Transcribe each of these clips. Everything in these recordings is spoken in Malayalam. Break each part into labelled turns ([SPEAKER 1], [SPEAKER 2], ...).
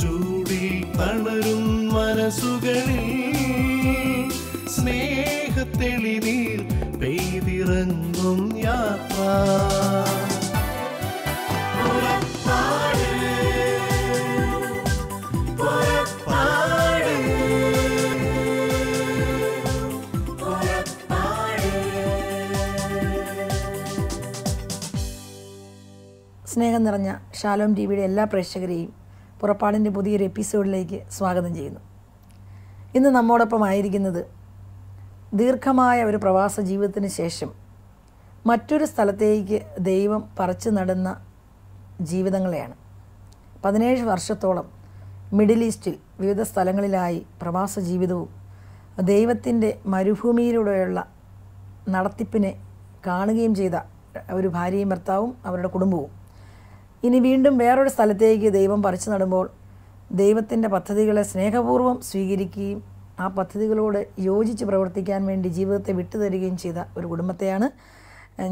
[SPEAKER 1] ചൂടി തളരും മനസ്സുകളിൽ സ്നേഹത്തെളിനീർ പെയ്തിറങ്ങും യാത്ര
[SPEAKER 2] സ്നേഹം നിറഞ്ഞ ഷാലോം ടി വിയുടെ എല്ലാ പ്രേക്ഷകരെയും പുറപ്പാടിൻ്റെ പുതിയൊരു എപ്പിസോഡിലേക്ക് സ്വാഗതം ചെയ്യുന്നു ഇന്ന് നമ്മോടൊപ്പം ആയിരിക്കുന്നത് ദീർഘമായ ഒരു പ്രവാസ ജീവിതത്തിന് ശേഷം മറ്റൊരു സ്ഥലത്തേക്ക് ദൈവം പറിച്ചു നടന്ന ജീവിതങ്ങളെയാണ് പതിനേഴ് വർഷത്തോളം മിഡിൽ ഈസ്റ്റിൽ വിവിധ സ്ഥലങ്ങളിലായി പ്രവാസ ജീവിതവും ദൈവത്തിൻ്റെ മരുഭൂമിയിലൂടെയുള്ള നടത്തിപ്പിനെ കാണുകയും ചെയ്ത ഒരു ഭാര്യയും ഭർത്താവും അവരുടെ കുടുംബവും ഇനി വീണ്ടും വേറൊരു സ്ഥലത്തേക്ക് ദൈവം പറിച്ചു നടുമ്പോൾ ദൈവത്തിൻ്റെ പദ്ധതികളെ സ്നേഹപൂർവ്വം സ്വീകരിക്കുകയും ആ പദ്ധതികളോട് യോജിച്ച് പ്രവർത്തിക്കാൻ വേണ്ടി ജീവിതത്തെ വിട്ടുതരികയും ചെയ്ത ഒരു കുടുംബത്തെയാണ്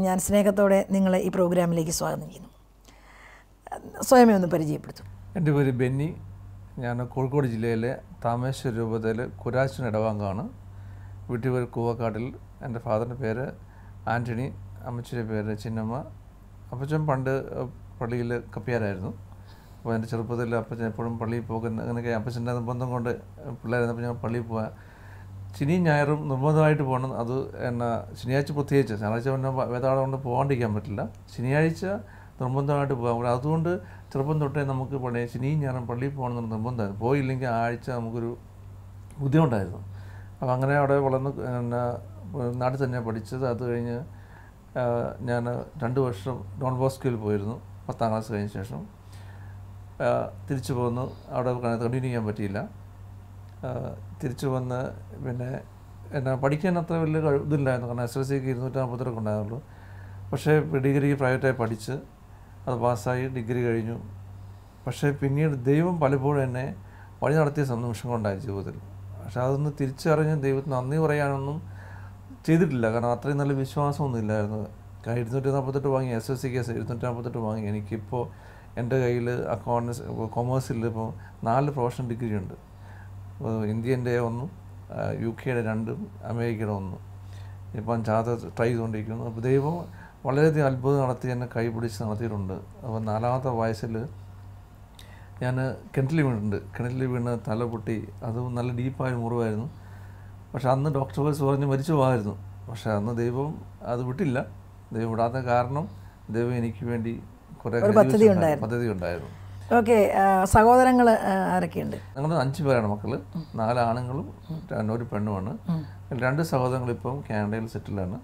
[SPEAKER 2] ഞാൻ സ്നേഹത്തോടെ നിങ്ങളെ ഈ പ്രോഗ്രാമിലേക്ക് സ്വാഗതം ചെയ്യുന്നു സ്വയമേ ഒന്ന് പരിചയപ്പെടുത്തു
[SPEAKER 1] എൻ്റെ പേര് ബെന്നി ഞാൻ കോഴിക്കോട് ജില്ലയിലെ താമേശ്വര രൂപതയിലെ കുരാശൻ ഇടവാങ്കാണ് വീട്ടുപേർ കൂവക്കാട്ടിൽ എൻ്റെ ഫാദറിൻ്റെ പേര് ആൻ്റണി അമ്മച്ചിയുടെ പേര് ചിന്നമ്മ അപ്പച്ചൻ പണ്ട് പള്ളിയിൽ കപ്പിയാരായിരുന്നു അപ്പോൾ എൻ്റെ ചെറുപ്പത്തിൽ അപ്പച്ചൻ എപ്പോഴും പള്ളിയിൽ പോകുന്ന അങ്ങനെയൊക്കെ അപ്പച്ചൻ്റെ നിർബന്ധം കൊണ്ട് പിള്ളേരായിരുന്നപ്പോൾ ഞാൻ പള്ളിയിൽ പോവാൻ ശനിയും ഞായറും നിർബന്ധമായിട്ട് പോകണം അത് എന്നാ ശനിയാഴ്ച പ്രത്യേകിച്ച് ഞായറാഴ്ച പിന്നെ വേദാളം കൊണ്ട് പോകാണ്ടിരിക്കാൻ പറ്റില്ല ശനിയാഴ്ച നിർബന്ധമായിട്ട് പോകാൻ പറ്റില്ല അതുകൊണ്ട് ചെറുപ്പം തൊട്ടേ നമുക്ക് പള്ളി ശനിയും ഞായറും പള്ളിയിൽ പോകണമെന്ന് നിർബന്ധമായിരുന്നു പോയില്ലെങ്കിൽ ആഴ്ച നമുക്കൊരു ബുദ്ധിമുട്ടായിരുന്നു അപ്പോൾ അങ്ങനെ അവിടെ വളർന്ന് എന്നാ നാട്ടിൽ തന്നെ പഠിച്ചത് അത് കഴിഞ്ഞ് ഞാൻ രണ്ട് വർഷം ഡോൺ ബോസ്കോയിൽ പോയിരുന്നു പത്താം ക്ലാസ് കഴിഞ്ഞ ശേഷം തിരിച്ചു പോന്നു അവിടെ കണ്ടിന്യൂ ചെയ്യാൻ പറ്റിയില്ല തിരിച്ചു വന്ന് പിന്നെ എന്നാ പഠിക്കാൻ അത്ര വലിയ ഇതില്ലായിരുന്നു കാരണം എസ് എൽ സിക്ക് ഇരുന്നൂറ്റി നാൽപ്പത്തിരക്ക് ഉണ്ടായിരുന്നുള്ളൂ പക്ഷേ ഡിഗ്രി പ്രൈവറ്റായി പഠിച്ച് അത് പാസ്സായി ഡിഗ്രി കഴിഞ്ഞു പക്ഷേ പിന്നീട് ദൈവം പലപ്പോഴും എന്നെ വഴി നടത്തിയ സന്തോഷം കൊണ്ടായി ജീവിതത്തിൽ പക്ഷെ അതൊന്ന് തിരിച്ചറിഞ്ഞ് ദൈവത്തിന് നന്ദി പറയാനൊന്നും ചെയ്തിട്ടില്ല കാരണം അത്രയും നല്ല വിശ്വാസമൊന്നും ഇല്ലായിരുന്നു കാരണം ഇരുന്നൂറ്റി നാൽപ്പത്തെട്ട് വാങ്ങി എസ് എസ് സി കേസ് ഇരുന്നൂറ്റി നാൽപ്പത്തെട്ട് വാങ്ങി എനിക്കിപ്പോൾ എൻ്റെ കയ്യിൽ അക്കൗണ്ട്സ് കൊമേഴ്സിൽ ഇപ്പോൾ നാല് പ്രൊഫഷണൽ ഡിഗ്രി ഉണ്ട് ഇന്ത്യൻ്റെ ഒന്നും യു കെയുടെ രണ്ടും അമേരിക്കയുടെ ഒന്നും ഇപ്പം ചാത്ത ട്രൈ ചെയ്തുകൊണ്ടിരിക്കുന്നു അപ്പോൾ ദൈവം വളരെയധികം അത്ഭുതം നടത്തി എന്നെ കൈപിടിച്ച് നടത്തിയിട്ടുണ്ട് അപ്പോൾ നാലാമത്തെ വയസ്സിൽ ഞാൻ കിണറ്റിൽ വീണിട്ടുണ്ട് കിണറ്റിൽ വീണ് തല പൊട്ടി അതും നല്ല ഡീപ്പായ മുറിവായിരുന്നു പക്ഷെ അന്ന് ഡോക്ടർ വയസ്സ് പറഞ്ഞ് മരിച്ചു പോകായിരുന്നു പക്ഷേ അന്ന് ദൈവം അത് വിട്ടില്ല ദൈവം വിടാത്ത കാരണം ദൈവം എനിക്ക് വേണ്ടി കുറേ പദ്ധതി പദ്ധതി ഉണ്ടായിരുന്നു
[SPEAKER 2] ഓക്കെ സഹോദരങ്ങൾ ആരൊക്കെയുണ്ട്
[SPEAKER 1] ഞങ്ങൾ അഞ്ച് പേരാണ് മക്കൾ നാല് ആണുങ്ങളും ഒരു പെണ്ണുമാണ് രണ്ട് സഹോദരങ്ങൾ ഇപ്പം കാനഡയിൽ സെറ്റിലാണ്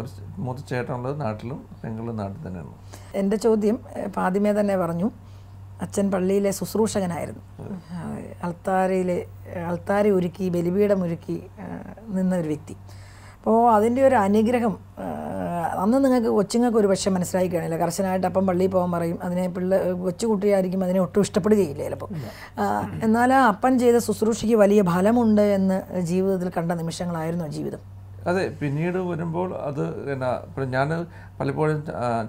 [SPEAKER 1] ഒരു മൂത്ത ചേട്ടനുള്ളത് നാട്ടിലും പെങ്ങളും നാട്ടിൽ തന്നെയാണ്
[SPEAKER 2] എൻ്റെ ചോദ്യം പാതിമേ തന്നെ പറഞ്ഞു അച്ഛൻ പള്ളിയിലെ ശുശ്രൂഷകനായിരുന്നു അൾത്താരയിലെ അൾത്താര ഒരുക്കി ബലിപീഠം ഒരുക്കി നിന്ന ഒരു വ്യക്തി അപ്പോൾ അതിൻ്റെ ഒരു അനുഗ്രഹം അന്ന് നിങ്ങൾക്ക് കൊച്ചുങ്ങൾക്ക് ഒരു പക്ഷേ മനസ്സിലായി കാണില്ല കർശനായിട്ട് അപ്പം പള്ളിയിൽ പോകാൻ പറയും അതിനെ പിള്ളേ കൊച്ചുകുട്ടിയായിരിക്കും അതിനെ ഒട്ടും ഇഷ്ടപ്പെടുകയില്ല ചിലപ്പോൾ എന്നാൽ അപ്പൻ ചെയ്ത ശുശ്രൂഷയ്ക്ക് വലിയ ഫലമുണ്ട് എന്ന് ജീവിതത്തിൽ കണ്ട നിമിഷങ്ങളായിരുന്നു ജീവിതം
[SPEAKER 1] അതെ പിന്നീട് വരുമ്പോൾ അത് എന്നാ ഞാൻ പലപ്പോഴും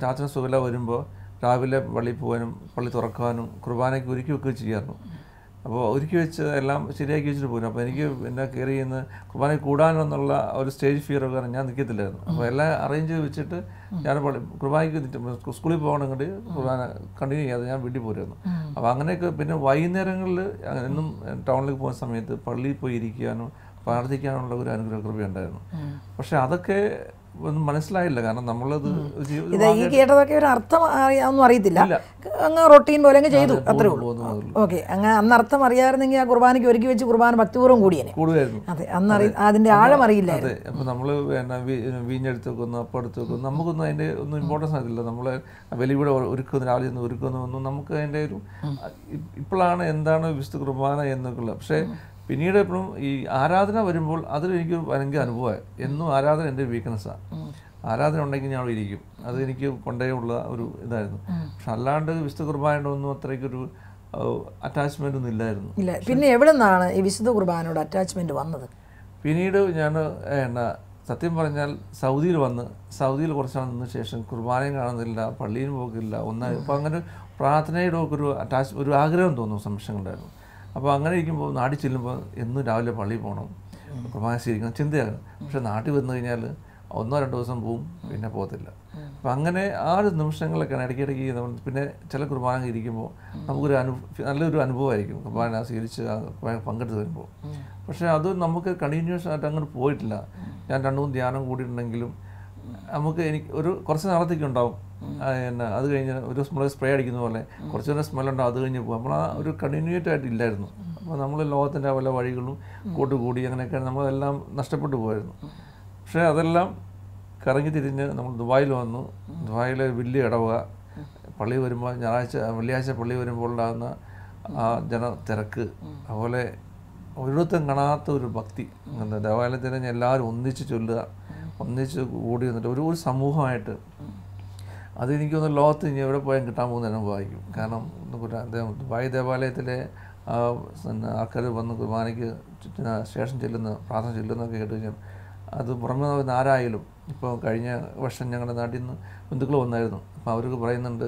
[SPEAKER 1] ചാച്ചന സുഖല വരുമ്പോൾ രാവിലെ പള്ളിയിൽ പോകാനും പള്ളി തുറക്കാനും കുർബാനയ്ക്ക് ഒരുക്കി വെക്കുകയും ചെയ്യാറുണ്ട് അപ്പോൾ ഒരുക്കി വെച്ച് എല്ലാം ശരിയാക്കി വെച്ചിട്ട് പോരും അപ്പോൾ എനിക്ക് എന്നെ കയറി ഇന്ന് കുർബാനയിൽ കൂടാനെന്നുള്ള ഒരു സ്റ്റേജ് ഫിയർ കാരണം ഞാൻ നിൽക്കത്തില്ലായിരുന്നു അപ്പോൾ എല്ലാം അറേഞ്ച് ചെയ്ത് വെച്ചിട്ട് ഞാൻ കുർബാനയ്ക്ക് സ്കൂളിൽ പോകണമെങ്കിൽ കുർബാന കണ്ടിന്യൂ ചെയ്യാതെ ഞാൻ വീട്ടിൽ പോരുന്നു അപ്പോൾ അങ്ങനെയൊക്കെ പിന്നെ വൈകുന്നേരങ്ങളിൽ എന്നും ടൗണിലേക്ക് പോകുന്ന സമയത്ത് പള്ളിയിൽ പോയി ഇരിക്കാനും പ്രാർത്ഥിക്കാനുള്ള ഒരു അനുഗ്രഹ കൃപയുണ്ടായിരുന്നു ഉണ്ടായിരുന്നു പക്ഷേ അതൊക്കെ ഒന്നും മനസ്സിലായില്ല കാരണം നമ്മളത് ഇത് ഈ
[SPEAKER 2] കേട്ടതൊക്കെ ഒരു അർത്ഥം അറിയാമെന്നും അറിയത്തില്ല അങ്ങ് റൊട്ടീൻ പോലെ അങ്ങ് ചെയ്തു അത്രേ ഉള്ളൂ ഓക്കെ അങ്ങ് അന്ന് അർത്ഥം അറിയാമായിരുന്നെങ്കിൽ ആ കുർബാനയ്ക്ക് ഒരുക്കി വെച്ച് കുർബാന ഭക്തിപൂർവ്വം കൂടിയേനെ അതെ അന്ന് അറി അതിന്റെ ആഴം അറിയില്ല അതെ
[SPEAKER 1] അപ്പോൾ നമ്മൾ വീഞ്ഞെടുത്ത് വെക്കുന്നു അപ്പം എടുത്ത് വെക്കുന്നു നമുക്കൊന്നും അതിന്റെ ഒന്നും ഇമ്പോർട്ടൻസ് അതില്ല നമ്മള് വെളിവിടെ ഒരുക്കുന്നു രാവിലെ ഒന്ന് ഒരുക്കുന്നു ഒന്നും നമുക്ക് അതിന്റെ ഒരു ഇപ്പോഴാണ് എന്താണ് വിശുദ്ധ കുർബാന എന്നൊക്കെയുള്ള പക്ഷേ പിന്നീട് എപ്പോഴും ഈ ആരാധന വരുമ്പോൾ അതിലെനിക്ക് ഭയങ്കര അനുഭവമായി എന്നും ആരാധന എൻ്റെ വീക്ക്നെസ്സാണ് ആരാധന ഉണ്ടെങ്കിൽ ഞാൻ ഇരിക്കും അത് എനിക്ക് കൊണ്ടേ ഉള്ള ഒരു ഇതായിരുന്നു പക്ഷെ അല്ലാണ്ട് വിശുദ്ധ കുർബാനയുടെ ഒന്നും അത്രയ്ക്കൊരു അറ്റാച്ച്മെൻ്റ് ഒന്നും ഇല്ലായിരുന്നു
[SPEAKER 2] ഇല്ല പിന്നെ എവിടെ നിന്നാണ് ഈ വിശുദ്ധ കുർബാനയുടെ അറ്റാച്ച്മെൻറ്റ് വന്നത്
[SPEAKER 1] പിന്നീട് ഞാൻ എന്നാ സത്യം പറഞ്ഞാൽ സൗദിയിൽ വന്ന് സൗദിയിൽ കുറച്ചാൾ നിന്ന ശേഷം കുർബാനയും കാണുന്നില്ല പള്ളിയിലും പോകില്ല ഒന്നായി അപ്പോൾ അങ്ങനെ പ്രാർത്ഥനയുടെ ഒക്കെ ഒരു അറ്റാച്ച് ഒരു ആഗ്രഹം തോന്നുന്നു സംശയങ്ങളുണ്ടായിരുന്നു അപ്പോൾ അങ്ങനെ ഇരിക്കുമ്പോൾ നാട്ടിൽ ചെല്ലുമ്പോൾ എന്നും രാവിലെ പള്ളിയിൽ പോകണം പ്രഭാസിരിക്കണം ചിന്തയാണ് പക്ഷെ നാട്ടിൽ വന്നു കഴിഞ്ഞാൽ ഒന്നോ രണ്ടോ ദിവസം പോവും പിന്നെ പോകത്തില്ല അപ്പം അങ്ങനെ ആ ഒരു നിമിഷങ്ങളൊക്കെയാണ് ഇടയ്ക്കിടയ്ക്ക് നമ്മൾ പിന്നെ ചില കുർബാന ഇരിക്കുമ്പോൾ നമുക്കൊരു അനു നല്ലൊരു അനുഭവമായിരിക്കും കുർബാന സ്വീകരിച്ച് പങ്കെടുത്ത് വരുമ്പോൾ പക്ഷേ അത് നമുക്ക് കണ്ടിന്യൂസ് ആയിട്ട് അങ്ങോട്ട് പോയിട്ടില്ല ഞാൻ രണ്ടു മൂന്ന് ധ്യാനം കൂടിയിട്ടുണ്ടെങ്കിലും നമുക്ക് എനിക്ക് ഒരു കുറച്ച് നാളത്തേക്ക് ഉണ്ടാവും പിന്നെ അത് കഴിഞ്ഞ് ഒരു നമ്മൾ സ്പ്രേ അടിക്കുന്ന പോലെ കുറച്ച് നേരം ഉണ്ടാവും അത് കഴിഞ്ഞ് പോകും നമ്മൾ ആ ഒരു കണ്ടിന്യൂറ്റ് ആയിട്ട് ഇല്ലായിരുന്നു അപ്പോൾ നമ്മൾ ലോകത്തിൻ്റെ പല വഴികളും കൂട്ടുകൂടി അങ്ങനെയൊക്കെ നമ്മളെല്ലാം നഷ്ടപ്പെട്ടു പോയിരുന്നു പക്ഷേ അതെല്ലാം കറങ്ങി തിരിഞ്ഞ് നമ്മൾ ദുബായിൽ വന്നു ദുബായിലെ വലിയ ഇടവുക പള്ളി വരുമ്പോൾ ഞായറാഴ്ച വെള്ളിയാഴ്ച പള്ളി വരുമ്പോൾ ഉണ്ടാകുന്ന ആ ജന തിരക്ക് അതുപോലെ ഒരിടത്തും കാണാത്ത ഒരു ഭക്തി ദേവാലയത്തിൽ എല്ലാവരും ഒന്നിച്ച് ചൊല്ലുക ഒന്നിച്ച് കൂടി നിന്നിട്ട് ഒരു ഒരു സമൂഹമായിട്ട് അത് എനിക്ക് തോന്നുന്നു ലോകത്ത് ഇനി എവിടെ പോയാൽ കിട്ടാൻ പോകുന്ന എന്നെ വായിക്കും കാരണം ദുബായ് ദേവാലയത്തിലെ ആൾക്കാർ വന്ന് കുർബാനയ്ക്ക് ശേഷം ചെല്ലുന്ന പ്രാർത്ഥന ചെല്ലുന്നൊക്കെ കേട്ട് കഴിഞ്ഞാൽ അത് പുറമെ നിന്ന് ആരായാലും ഇപ്പോൾ കഴിഞ്ഞ വർഷം ഞങ്ങളുടെ നാട്ടിൽ നിന്ന് ബന്ധുക്കൾ വന്നായിരുന്നു അപ്പോൾ അവർക്ക് പറയുന്നുണ്ട്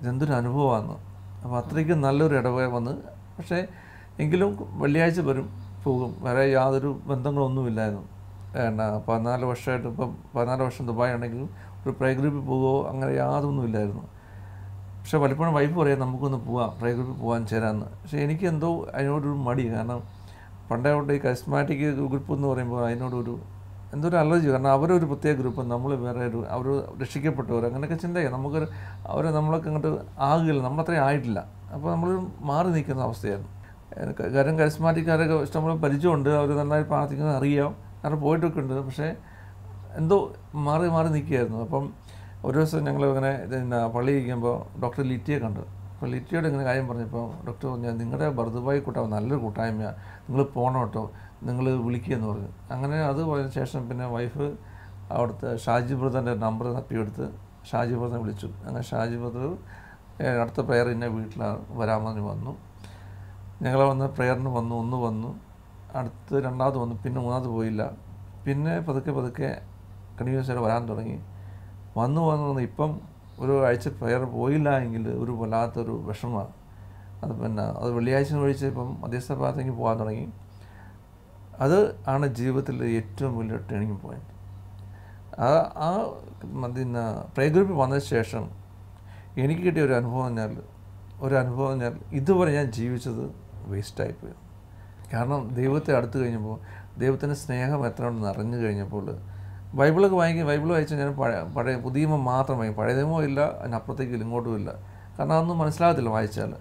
[SPEAKER 1] ഇതെന്തൊരു അനുഭവമാണ് അപ്പോൾ അത്രയ്ക്ക് നല്ലൊരു ഇടവേ വന്ന് പക്ഷേ എങ്കിലും വെള്ളിയാഴ്ച വരും പോകും വേറെ യാതൊരു ബന്ധങ്ങളൊന്നുമില്ലായിരുന്നു എന്നാ പതിനാല് വർഷമായിട്ട് ഇപ്പം പതിനാല് വർഷം ദുബായ് ആണെങ്കിൽ ഒരു പ്രേ ഗ്രൂപ്പിൽ പോകുമോ അങ്ങനെ യാതൊന്നും ഇല്ലായിരുന്നു പക്ഷെ പലപ്പോഴും വൈഫ് പറയാം നമുക്കൊന്ന് പോവാം പ്രേ ഗ്രൂപ്പിൽ പോകാൻ ചേരാമെന്ന് പക്ഷെ എനിക്ക് എന്തോ അതിനോടൊരു മടി കാരണം പണ്ടേ കൊണ്ട് ഈ കരിസ്മാറ്റിക് ഗ്രൂപ്പ് എന്ന് പറയുമ്പോൾ അതിനോടൊരു എന്തോ ഒരു അലർജി കാരണം അവരൊരു പ്രത്യേക ഗ്രൂപ്പ് നമ്മൾ വേറെ ഒരു അവർ രക്ഷിക്കപ്പെട്ടവർ അങ്ങനെയൊക്കെ ചിന്തയാണ് നമുക്കൊരു അവർ നമ്മളൊക്കെ അങ്ങോട്ട് ആകില്ല നമ്മളത്രയും ആയിട്ടില്ല അപ്പോൾ നമ്മൾ മാറി നിൽക്കുന്ന അവസ്ഥയായിരുന്നു കാരണം കരിസ്മാറ്റിക്കാരൊക്കെ പോലെ പരിചയമുണ്ട് അവർ നന്നായി പ്രാർത്ഥിക്കുന്നത് അറിയാം അവിടെ പോയിട്ടൊക്കെ ഉണ്ട് പക്ഷേ എന്തോ മാറി മാറി നിൽക്കുകയായിരുന്നു അപ്പം ഒരു ദിവസം ഞങ്ങൾ ഇങ്ങനെ എന്താ പള്ളി ഇരിക്കുമ്പോൾ ഡോക്ടർ ലിറ്റിയെ കണ്ടു അപ്പോൾ ലിറ്റിയോട് ഇങ്ങനെ കാര്യം പറഞ്ഞപ്പോൾ ഡോക്ടർ പറഞ്ഞാൽ നിങ്ങളുടെ ബർദുബായി കൂട്ടാവും നല്ലൊരു കൂട്ടായ്മയാണ് നിങ്ങൾ പോകണം കേട്ടോ നിങ്ങൾ വിളിക്കുകയെന്ന് പറഞ്ഞു അങ്ങനെ അത് പറഞ്ഞ ശേഷം പിന്നെ വൈഫ് അവിടുത്തെ ഷാജി ബ്രദറിൻ്റെ നമ്പർ തപ്പിയെടുത്ത് ഷാജി ബ്രദറിനെ വിളിച്ചു അങ്ങനെ ഷാജി ബ്രദർ അടുത്ത പ്രെയർ എന്നെ വീട്ടിൽ വരാമെന്ന് വന്നു ഞങ്ങളെ വന്ന് പ്രെയറിന് വന്നു ഒന്ന് വന്നു അടുത്ത് രണ്ടാമത് വന്നു പിന്നെ മൂന്നാമത് പോയില്ല പിന്നെ പതുക്കെ പതുക്കെ കണ്ടിന്യൂസ് ആയിട്ട് വരാൻ തുടങ്ങി വന്നു വന്നു വന്ന് ഇപ്പം ഒരു ആഴ്ച പ്രയർ പോയില്ല എങ്കിൽ ഒരു വല്ലാത്തൊരു വിഷമമാണ് അത് പിന്നെ അത് വെള്ളിയാഴ്ച ഒഴിച്ച് ഇപ്പം മധ്യസ്ഥ ഭാഗത്തേക്ക് പോകാൻ തുടങ്ങി അത് ആണ് ജീവിതത്തിലെ ഏറ്റവും വലിയ ടേണിംഗ് പോയിന്റ് ആ ആ പിന്നെ പ്രേ ഗ്രൂപ്പിൽ വന്നതിന് ശേഷം എനിക്ക് കിട്ടിയ ഒരു അനുഭവം എന്ന് പറഞ്ഞാൽ ഒരു അനുഭവം പറഞ്ഞാൽ ഇതുവരെ ഞാൻ ജീവിച്ചത് വേസ്റ്റായിപ്പോയി കാരണം ദൈവത്തെ അടുത്ത് കഴിഞ്ഞപ്പോൾ ദൈവത്തിൻ്റെ സ്നേഹം എത്ര ഉണ്ടെന്ന് അറിഞ്ഞു കഴിഞ്ഞപ്പോൾ ബൈബിളൊക്കെ വായിക്കും ബൈബിൾ വായിച്ച ഞാൻ പഴയ പുതിയ മാത്രം വായിക്കും പഴയ നിയമവും ഇല്ല അതിനപ്പുറത്തേക്കും ഇങ്ങോട്ടും ഇല്ല കാരണം അതൊന്നും മനസ്സിലാകത്തില്ല വായിച്ചാൽ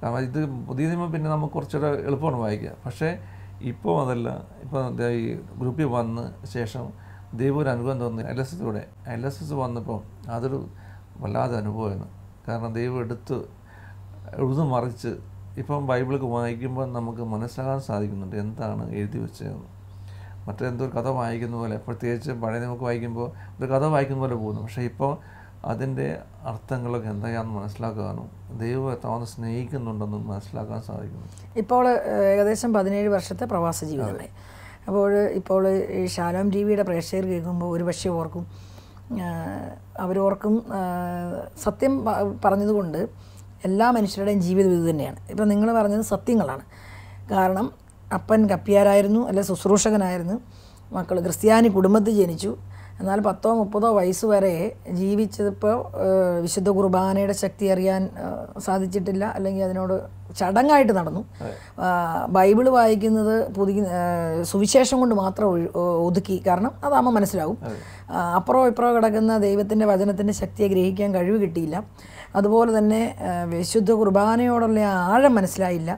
[SPEAKER 1] കാരണം ഇത് പുതിയ നിയമം പിന്നെ നമുക്ക് കുറച്ചുകൂടെ എളുപ്പമാണ് വായിക്കുക പക്ഷേ ഇപ്പോൾ അതല്ല ഇപ്പോൾ ഈ ഗ്രൂപ്പിൽ വന്ന് ശേഷം ദൈവം ഒരു അനുഭവം തോന്നി എൽ എസ് എസിലൂടെ എൽ എസ് എസ് വന്നപ്പോൾ അതൊരു വല്ലാതെ അനുഭവമായിരുന്നു കാരണം ദൈവം എടുത്ത് എഴുതും മറിച്ച് ഇപ്പം ബൈബിളൊക്കെ വായിക്കുമ്പോൾ നമുക്ക് മനസ്സിലാക്കാൻ സാധിക്കുന്നുണ്ട് എന്താണ് എഴുതി വെച്ചതെന്ന് മറ്റെന്തോ കഥ വായിക്കുന്ന പോലെ പ്രത്യേകിച്ച് പഴയ നമുക്ക് വായിക്കുമ്പോൾ ഒരു കഥ വായിക്കുന്ന പോലെ പോകുന്നു പക്ഷേ ഇപ്പോൾ അതിൻ്റെ അർത്ഥങ്ങളൊക്കെ എന്തായാണെന്ന് മനസ്സിലാക്കാനും ദൈവം എത്രമാത്രം സ്നേഹിക്കുന്നുണ്ടെന്ന് മനസ്സിലാക്കാൻ സാധിക്കുന്നു
[SPEAKER 2] ഇപ്പോൾ ഏകദേശം പതിനേഴ് വർഷത്തെ പ്രവാസ ജീവിതമായി അപ്പോൾ ഇപ്പോൾ ഈ ഷാലോം ടി വിയുടെ പ്രേക്ഷകർ കേൾക്കുമ്പോൾ പക്ഷേ ഓർക്കും അവരോർക്കും സത്യം പറഞ്ഞതുകൊണ്ട് എല്ലാ മനുഷ്യരുടെയും ജീവിതം ഇത് തന്നെയാണ് ഇപ്പം നിങ്ങൾ പറഞ്ഞത് സത്യങ്ങളാണ് കാരണം അപ്പൻ കപ്പിയാരായിരുന്നു അല്ലെ ശുശ്രൂഷകനായിരുന്നു മക്കൾ ക്രിസ്ത്യാനി കുടുംബത്തിൽ ജനിച്ചു എന്നാൽ പത്തോ മുപ്പതോ വയസ്സ് വരെ ജീവിച്ചതിപ്പോൾ വിശുദ്ധ കുർബാനയുടെ ശക്തി അറിയാൻ സാധിച്ചിട്ടില്ല അല്ലെങ്കിൽ അതിനോട് ചടങ്ങായിട്ട് നടന്നു ബൈബിൾ വായിക്കുന്നത് പുതിയ സുവിശേഷം കൊണ്ട് മാത്രം ഒതുക്കി കാരണം അതാകുമ്പോൾ മനസ്സിലാവും അപ്പുറോ ഇപ്പുറോ കിടക്കുന്ന ദൈവത്തിൻ്റെ വചനത്തിൻ്റെ ശക്തിയെ ഗ്രഹിക്കാൻ കഴിവ് കിട്ടിയില്ല അതുപോലെ തന്നെ വിശുദ്ധ കുർബാനയോടുള്ള ആഴം മനസ്സിലായില്ല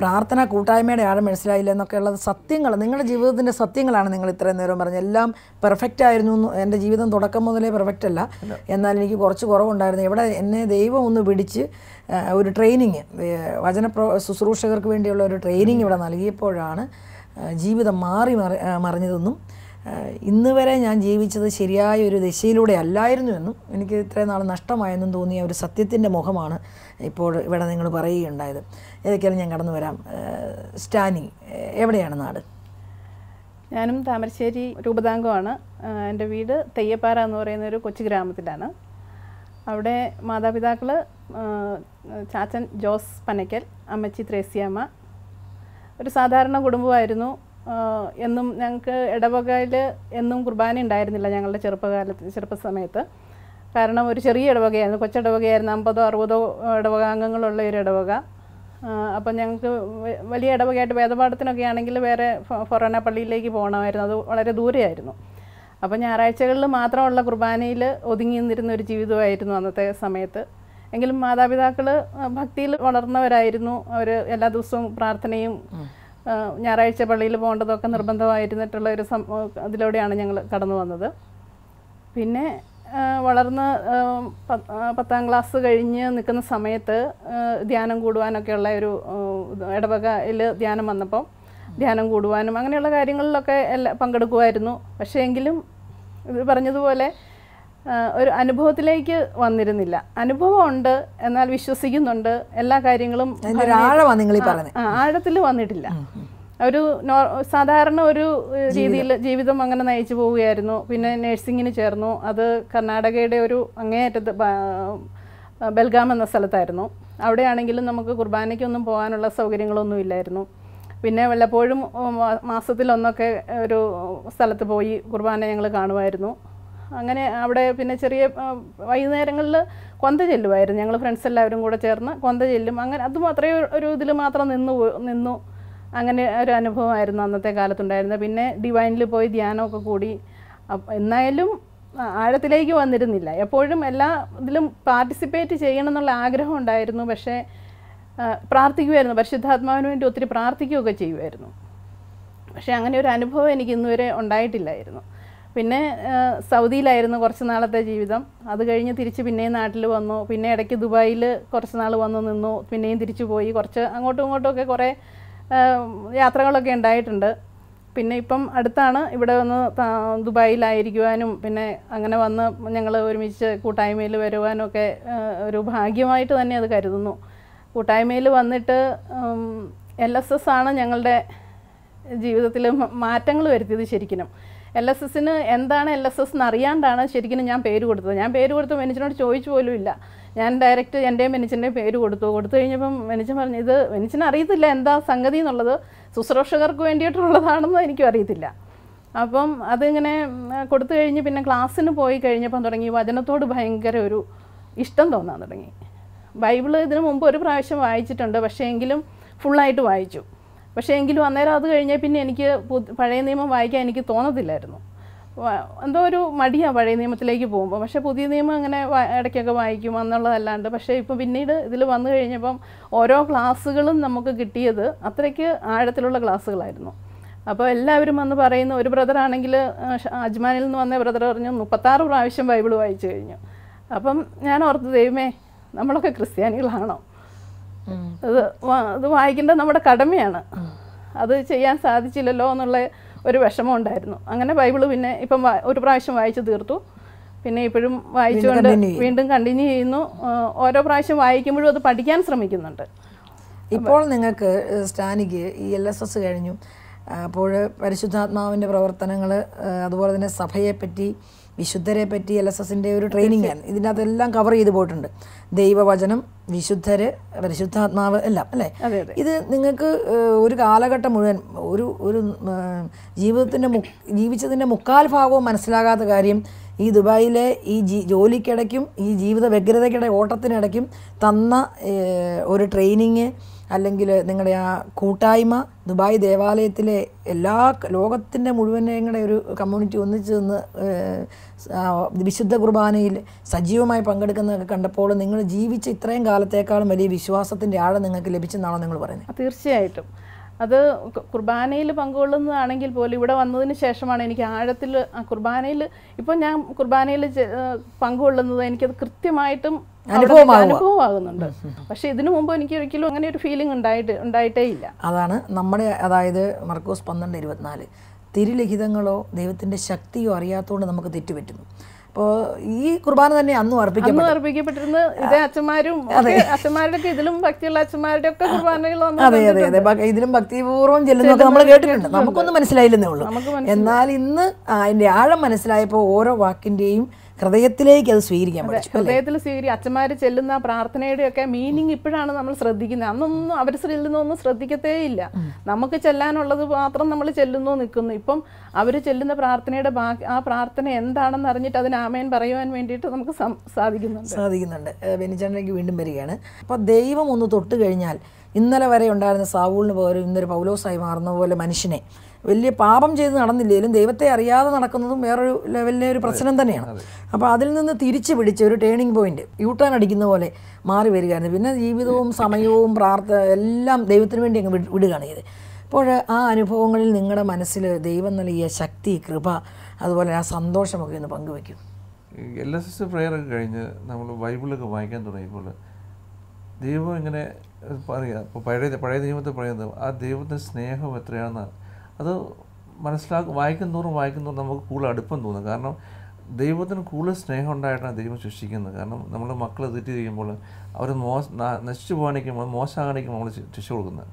[SPEAKER 2] പ്രാർത്ഥന കൂട്ടായ്മയുടെ ആഴം മനസ്സിലായില്ല എന്നൊക്കെയുള്ളത് സത്യങ്ങൾ നിങ്ങളുടെ ജീവിതത്തിൻ്റെ സത്യങ്ങളാണ് നിങ്ങൾ ഇത്രയും നേരം പറഞ്ഞത് എല്ലാം പെർഫെക്റ്റ് ആയിരുന്നു എന്ന് എൻ്റെ ജീവിതം തുടക്കം മുതലേ പെർഫെക്റ്റ് അല്ല എന്നാൽ എനിക്ക് കുറച്ച് കുറവുണ്ടായിരുന്നു ഇവിടെ എന്നെ ദൈവം ഒന്ന് പിടിച്ച് ഒരു ട്രെയിനിങ് വചന ശുശ്രൂഷകർക്ക് വേണ്ടിയുള്ള ഒരു ട്രെയിനിങ് ഇവിടെ നൽകിയപ്പോഴാണ് ജീവിതം മാറി മറി മറിഞ്ഞതെന്നും ഇന്ന് വരെ ഞാൻ ജീവിച്ചത് ശരിയായ ഒരു ദിശയിലൂടെ അല്ലായിരുന്നു എന്നും എനിക്ക് ഇത്രയും നാൾ നഷ്ടമായെന്നും തോന്നിയ ഒരു സത്യത്തിൻ്റെ മുഖമാണ് ഇപ്പോൾ ഇവിടെ നിങ്ങൾ പറയുകയുണ്ടായത് ഏതൊക്കെയാണ് ഞാൻ കടന്നു വരാം സ്റ്റാനി എവിടെയാണ് നാട്
[SPEAKER 3] ഞാനും താമരശ്ശേരി രൂപതാംഗമാണ് എൻ്റെ വീട് തെയ്യപ്പാറ എന്ന് പറയുന്ന ഒരു കൊച്ചു ഗ്രാമത്തിലാണ് അവിടെ മാതാപിതാക്കൾ ചാച്ചൻ ജോസ് പനയ്ക്കൽ അമ്മച്ചി ത്രേസ്യാമ്മ ഒരു സാധാരണ കുടുംബമായിരുന്നു എന്നും ഞങ്ങൾക്ക് ഇടവകയിൽ എന്നും കുർബാന ഉണ്ടായിരുന്നില്ല ഞങ്ങളുടെ ചെറുപ്പകാലത്ത് ചെറുപ്പ സമയത്ത് കാരണം ഒരു ചെറിയ ഇടവകയായിരുന്നു കൊച്ചിടവകയായിരുന്നു അമ്പതോ അറുപതോ അംഗങ്ങളുള്ള ഒരു ഇടവക അപ്പം ഞങ്ങൾക്ക് വലിയ ഇടവകയായിട്ട് വേദപാഠത്തിനൊക്കെ ആണെങ്കിൽ വേറെ ഫൊറോന പള്ളിയിലേക്ക് പോകണമായിരുന്നു അത് വളരെ ദൂരെയായിരുന്നു അപ്പം ഞായറാഴ്ചകളിൽ മാത്രമുള്ള കുർബാനയിൽ ഒതുങ്ങി നിന്നിരുന്ന ഒരു ജീവിതമായിരുന്നു അന്നത്തെ സമയത്ത് എങ്കിലും മാതാപിതാക്കൾ ഭക്തിയിൽ വളർന്നവരായിരുന്നു അവർ എല്ലാ ദിവസവും പ്രാർത്ഥനയും ഞായറാഴ്ച പള്ളിയിൽ പോകേണ്ടതൊക്കെ നിർബന്ധമായിരുന്നിട്ടുള്ള ഒരു സം അതിലൂടെയാണ് ഞങ്ങൾ കടന്നു വന്നത് പിന്നെ വളർന്ന് പത്താം ക്ലാസ് കഴിഞ്ഞ് നിൽക്കുന്ന സമയത്ത് ധ്യാനം കൂടുവാനൊക്കെയുള്ള ഒരു ഇടവകയിൽ ധ്യാനം വന്നപ്പം ധ്യാനം കൂടുവാനും അങ്ങനെയുള്ള കാര്യങ്ങളിലൊക്കെ എല്ലാം പങ്കെടുക്കുമായിരുന്നു പക്ഷേ എങ്കിലും ഇത് പറഞ്ഞതുപോലെ ഒരു അനുഭവത്തിലേക്ക് വന്നിരുന്നില്ല അനുഭവം ഉണ്ട് എന്നാൽ വിശ്വസിക്കുന്നുണ്ട് എല്ലാ കാര്യങ്ങളും ആഴത്തിൽ വന്നിട്ടില്ല ഒരു സാധാരണ ഒരു രീതിയിൽ ജീവിതം അങ്ങനെ നയിച്ചു പോവുകയായിരുന്നു പിന്നെ നഴ്സിങ്ങിന് ചേർന്നു അത് കർണാടകയുടെ ഒരു അങ്ങേയറ്റത്ത് ബൽഗാം എന്ന സ്ഥലത്തായിരുന്നു അവിടെയാണെങ്കിലും നമുക്ക് കുർബാനയ്ക്കൊന്നും പോകാനുള്ള സൗകര്യങ്ങളൊന്നും ഇല്ലായിരുന്നു പിന്നെ വല്ലപ്പോഴും മാസത്തിലൊന്നൊക്കെ ഒരു സ്ഥലത്ത് പോയി കുർബാന ഞങ്ങൾ കാണുമായിരുന്നു അങ്ങനെ അവിടെ പിന്നെ ചെറിയ വൈകുന്നേരങ്ങളിൽ കൊന്ത ചെല്ലുമായിരുന്നു ഞങ്ങൾ ഫ്രണ്ട്സ് എല്ലാവരും കൂടെ ചേർന്ന് കൊന്ത ചെല്ലും അങ്ങനെ അത് അത്രയും ഒരു ഇതിൽ മാത്രം നിന്നു നിന്നു അങ്ങനെ ഒരു അനുഭവമായിരുന്നു അന്നത്തെ കാലത്തുണ്ടായിരുന്നത് പിന്നെ ഡിവൈനിൽ പോയി ധ്യാനമൊക്കെ കൂടി എന്നായാലും ആഴത്തിലേക്ക് വന്നിരുന്നില്ല എപ്പോഴും എല്ലാ ഇതിലും പാർട്ടിസിപ്പേറ്റ് ചെയ്യണം എന്നുള്ള ആഗ്രഹം ഉണ്ടായിരുന്നു പക്ഷേ പ്രാർത്ഥിക്കുമായിരുന്നു പരിശുദ്ധാത്മാവിന് വേണ്ടി ഒത്തിരി പ്രാർത്ഥിക്കുകയൊക്കെ ചെയ്യുമായിരുന്നു പക്ഷേ അങ്ങനെ ഒരു അനുഭവം എനിക്ക് ഇന്നുവരെ ഉണ്ടായിട്ടില്ലായിരുന്നു പിന്നെ സൗദിയിലായിരുന്നു കുറച്ച് നാളത്തെ ജീവിതം അത് കഴിഞ്ഞ് തിരിച്ച് പിന്നെയും നാട്ടിൽ വന്നു പിന്നെ ഇടയ്ക്ക് ദുബായിൽ കുറച്ച് നാൾ വന്നു നിന്നു പിന്നെയും തിരിച്ചു പോയി കുറച്ച് അങ്ങോട്ടും ഇങ്ങോട്ടുമൊക്കെ കുറേ യാത്രകളൊക്കെ ഉണ്ടായിട്ടുണ്ട് പിന്നെ ഇപ്പം അടുത്താണ് ഇവിടെ വന്ന് ദുബായിലായിരിക്കുവാനും പിന്നെ അങ്ങനെ വന്ന് ഞങ്ങൾ ഒരുമിച്ച് കൂട്ടായ്മയിൽ വരുവാനും ഒക്കെ ഒരു ഭാഗ്യമായിട്ട് തന്നെ അത് കരുതുന്നു കൂട്ടായ്മയിൽ വന്നിട്ട് എൽ എസ് എസ് ആണ് ഞങ്ങളുടെ ജീവിതത്തിൽ മാറ്റങ്ങൾ വരുത്തിയത് ശരിക്കും എൽ എസ് എസിന് എന്താണ് എൽ എസ് എസ് എന്ന് അറിയാണ്ടാണ് ശരിക്കും ഞാൻ പേര് കൊടുത്തത് ഞാൻ പേര് കൊടുത്ത് മെനിച്ചിനോട് ചോദിച്ചു പോലും ഇല്ല ഞാൻ ഡയറക്റ്റ് എൻ്റെയും മെനിച്ചിൻ്റെയും പേര് കൊടുത്തു കൊടുത്തു കഴിഞ്ഞപ്പം മെനിച്ചൻ പറഞ്ഞു ഇത് മെനിച്ചിന് അറിയത്തില്ല എന്താ സംഗതി എന്നുള്ളത് ശുശ്രൂഷകർക്ക് വേണ്ടിയിട്ടുള്ളതാണെന്ന് എനിക്കും അറിയത്തില്ല അപ്പം അതിങ്ങനെ കൊടുത്തു കഴിഞ്ഞ് പിന്നെ ക്ലാസ്സിന് പോയി കഴിഞ്ഞപ്പം തുടങ്ങി വചനത്തോട് ഭയങ്കര ഒരു ഇഷ്ടം തോന്നാൻ തുടങ്ങി ബൈബിള് ഇതിനു മുമ്പ് ഒരു പ്രാവശ്യം വായിച്ചിട്ടുണ്ട് പക്ഷേ എങ്കിലും ഫുള്ളായിട്ട് വായിച്ചു പക്ഷേ എങ്കിലും അന്നേരം അത് കഴിഞ്ഞാൽ പിന്നെ എനിക്ക് പഴയ നിയമം വായിക്കാൻ എനിക്ക് തോന്നത്തില്ലായിരുന്നു എന്തോ ഒരു മടിയാണ് പഴയ നിയമത്തിലേക്ക് പോകുമ്പോൾ പക്ഷേ പുതിയ നിയമം അങ്ങനെ ഇടയ്ക്കൊക്കെ വായിക്കും എന്നുള്ളതല്ലാണ്ട് പക്ഷേ ഇപ്പം പിന്നീട് ഇതിൽ വന്നു കഴിഞ്ഞപ്പം ഓരോ ക്ലാസ്സുകളും നമുക്ക് കിട്ടിയത് അത്രയ്ക്ക് ആഴത്തിലുള്ള ക്ലാസ്സുകളായിരുന്നു അപ്പോൾ എല്ലാവരും വന്ന് പറയുന്ന ഒരു ബ്രദറാണെങ്കിൽ അജ്മാനിൽ നിന്ന് വന്ന ബ്രദർ പറഞ്ഞു മുപ്പത്താറ് പ്രാവശ്യം ബൈബിൾ വായിച്ചു കഴിഞ്ഞു അപ്പം ഞാൻ ഓർത്ത് ദൈവമേ നമ്മളൊക്കെ ക്രിസ്ത്യാനികളാണോ അത് അത് വായിക്കേണ്ടത് നമ്മുടെ കടമയാണ് അത് ചെയ്യാൻ സാധിച്ചില്ലല്ലോ എന്നുള്ള ഒരു വിഷമം ഉണ്ടായിരുന്നു അങ്ങനെ ബൈബിള് പിന്നെ ഇപ്പം ഒരു പ്രാവശ്യം വായിച്ചു തീർത്തു പിന്നെ ഇപ്പോഴും വായിച്ചുകൊണ്ട് വീണ്ടും കണ്ടിന്യൂ ചെയ്യുന്നു ഓരോ പ്രാവശ്യം വായിക്കുമ്പോഴും അത് പഠിക്കാൻ ശ്രമിക്കുന്നുണ്ട്
[SPEAKER 2] ഇപ്പോൾ നിങ്ങൾക്ക് സ്റ്റാനിക്ക് ഈ എൽ എസ് എസ് കഴിഞ്ഞു അപ്പോൾ പരിശുദ്ധാത്മാവിൻ്റെ പ്രവർത്തനങ്ങൾ അതുപോലെ തന്നെ സഭയെപ്പറ്റി വിശുദ്ധരെ പറ്റി എൽ എസ് എസിൻ്റെ ഒരു ട്രെയിനിങ് ആണ് ഇതിനകത്തെല്ലാം കവർ ചെയ്തു പോയിട്ടുണ്ട് ദൈവവചനം വിശുദ്ധര് പരിശുദ്ധാത്മാവ് എല്ലാം അല്ലേ ഇത് നിങ്ങൾക്ക് ഒരു കാലഘട്ടം മുഴുവൻ ഒരു ഒരു ജീവിതത്തിൻ്റെ മു ജീവിച്ചതിൻ്റെ മുക്കാൽ ഭാഗവും മനസ്സിലാകാത്ത കാര്യം ഈ ദുബായിലെ ഈ ജി ജോലിക്കിടയ്ക്കും ഈ ജീവിത വ്യഗ്രതയ്ക്കിടെ ഓട്ടത്തിനിടയ്ക്കും തന്ന ഒരു ട്രെയിനിങ് അല്ലെങ്കിൽ നിങ്ങളുടെ ആ കൂട്ടായ്മ ദുബായ് ദേവാലയത്തിലെ എല്ലാ ലോകത്തിൻ്റെ മുഴുവനങ്ങളുടെ ഒരു കമ്മ്യൂണിറ്റി ഒന്നിച്ച് നിന്ന് വിശുദ്ധ കുർബാനയിൽ സജീവമായി പങ്കെടുക്കുന്നതൊക്കെ കണ്ടപ്പോൾ നിങ്ങൾ ജീവിച്ച ഇത്രയും കാലത്തേക്കാളും വലിയ വിശ്വാസത്തിൻ്റെ
[SPEAKER 3] ആഴം നിങ്ങൾക്ക് ലഭിച്ചെന്നാണോ നിങ്ങൾ പറയുന്നത് തീർച്ചയായിട്ടും അത് കുർബാനയിൽ പങ്കുകൊള്ളുന്നതാണെങ്കിൽ പോലും ഇവിടെ വന്നതിന് ശേഷമാണ് എനിക്ക് ആഴത്തിൽ കുർബാനയിൽ ഇപ്പോൾ ഞാൻ കുർബാനയിൽ പങ്കുകൊള്ളുന്നത് എനിക്കത് കൃത്യമായിട്ടും അനുഭവമാകുന്നുണ്ട് പക്ഷെ ഇതിനു മുമ്പ് എനിക്ക് ഒരിക്കലും അങ്ങനെ ഒരു ഫീലിംഗ് ഉണ്ടായിട്ട് ഉണ്ടായിട്ടേ ഇല്ല
[SPEAKER 2] അതാണ് നമ്മുടെ അതായത് മർക്കോസ് പന്ത്രണ്ട് ഇരുപത്തിനാല് തിരുലിഖിതങ്ങളോ ദൈവത്തിൻ്റെ ശക്തിയോ അറിയാത്തതുകൊണ്ട് നമുക്ക് തെറ്റുപറ്റുന്നു അപ്പോ ഈ കുർബാന തന്നെ അന്നും അർപ്പിക്കുന്നു
[SPEAKER 3] അർപ്പിക്കപ്പെട്ടിരുന്ന ഇതേ അച്ഛന്മാരും അച്ഛന്മാരുടെ ഇതിലും ഭക്തിയുള്ള അച്ഛന്മാരുടെ ഒക്കെ കുർബാനകൾ അതെ അതെ അതെ
[SPEAKER 2] ഇതിലും ഭക്തിപൂർവ്വം ചെല്ലുന്നൊക്കെ നമ്മൾ കേട്ടിട്ടുണ്ട് നമുക്കൊന്നും മനസ്സിലായില്ലെന്നേ ഉള്ളൂ എന്നാൽ ഇന്ന് അതിന്റെ ആഴം മനസ്സിലായപ്പോൾ ഓരോ വാക്കിൻ്റെയും ഹൃദയത്തിലേക്ക് അത് സ്വീകരിക്കാൻ പഠിച്ചു ഹൃദയത്തിൽ
[SPEAKER 3] സ്വീകരി അച്ഛന്മാർ ചെല്ലുന്ന പ്രാർത്ഥനയുടെ ഒക്കെ മീനിങ് ഇപ്പോഴാണ് നമ്മൾ ശ്രദ്ധിക്കുന്നത് അന്നൊന്നും അവർ ചെല്ലുന്നൊന്നും ശ്രദ്ധിക്കത്തേ ഇല്ല നമുക്ക് ചെല്ലാനുള്ളത് മാത്രം നമ്മൾ ചെല്ലുന്നു നിൽക്കുന്നു ഇപ്പം അവർ ചെല്ലുന്ന പ്രാർത്ഥനയുടെ ബാക്കി ആ പ്രാർത്ഥന എന്താണെന്ന് അറിഞ്ഞിട്ട് അതിന് ആമയൻ പറയുവാൻ വേണ്ടിയിട്ട് നമുക്ക് സാധിക്കുന്നുണ്ട് സാധിക്കുന്നുണ്ട്
[SPEAKER 2] ബെനിച്ചാണ്ടിലേക്ക് വീണ്ടും വരികയാണ് അപ്പോൾ ദൈവം ഒന്ന് തൊട്ട് കഴിഞ്ഞാൽ ഇന്നലെ വരെ ഉണ്ടായിരുന്ന സാവൂളിന് പോലും ഇന്നൊരു പൗലോസായി മാറുന്ന പോലെ മനുഷ്യനെ വലിയ പാപം ചെയ്ത് നടന്നില്ലെങ്കിലും ദൈവത്തെ അറിയാതെ നടക്കുന്നതും വേറൊരു ലെവലിലെ ഒരു പ്രശ്നം തന്നെയാണ് അപ്പോൾ അതിൽ നിന്ന് തിരിച്ചു പിടിച്ച് ഒരു ടേണിംഗ് പോയിന്റ് യൂട്ടേൺ അടിക്കുന്ന പോലെ മാറി വരികയായിരുന്നു പിന്നെ ജീവിതവും സമയവും പ്രാർത്ഥന എല്ലാം ദൈവത്തിന് വേണ്ടി അങ്ങ് വിടുകയാണ് ചെയ്ത് അപ്പോൾ ആ അനുഭവങ്ങളിൽ നിങ്ങളുടെ മനസ്സിൽ ദൈവം നൽകിയ ശക്തി കൃപ അതുപോലെ ആ സന്തോഷമൊക്കെ ഒന്ന് പങ്കുവെക്കും
[SPEAKER 1] എൽ എസ് എസ് ഒക്കെ കഴിഞ്ഞ് നമ്മൾ ബൈബിളൊക്കെ വായിക്കാൻ തുടങ്ങിയപ്പോൾ ദൈവം ഇങ്ങനെ പറയുക ഇപ്പോൾ പഴയ പഴയ നിയമത്തെ പറയുന്നത് ആ ദൈവത്തിൻ്റെ സ്നേഹം എത്രയാണെന്ന് അത് മനസ്സിലാക്കും വായിക്കും തോറും വായിക്കും തോറും നമുക്ക് കൂടുതൽ അടുപ്പം തോന്നും കാരണം ദൈവത്തിന് കൂടുതൽ സ്നേഹം ഉണ്ടായിട്ടാണ് ദൈവം ശിക്ഷിക്കുന്നത് കാരണം നമ്മൾ മക്കൾ തെറ്റി ചെയ്യുമ്പോൾ അവർ മോശ നശിച്ചു പോകാനേക്കും മോശമാകാനേക്കും നമ്മൾ ശിക്ഷ കൊടുക്കുന്നത്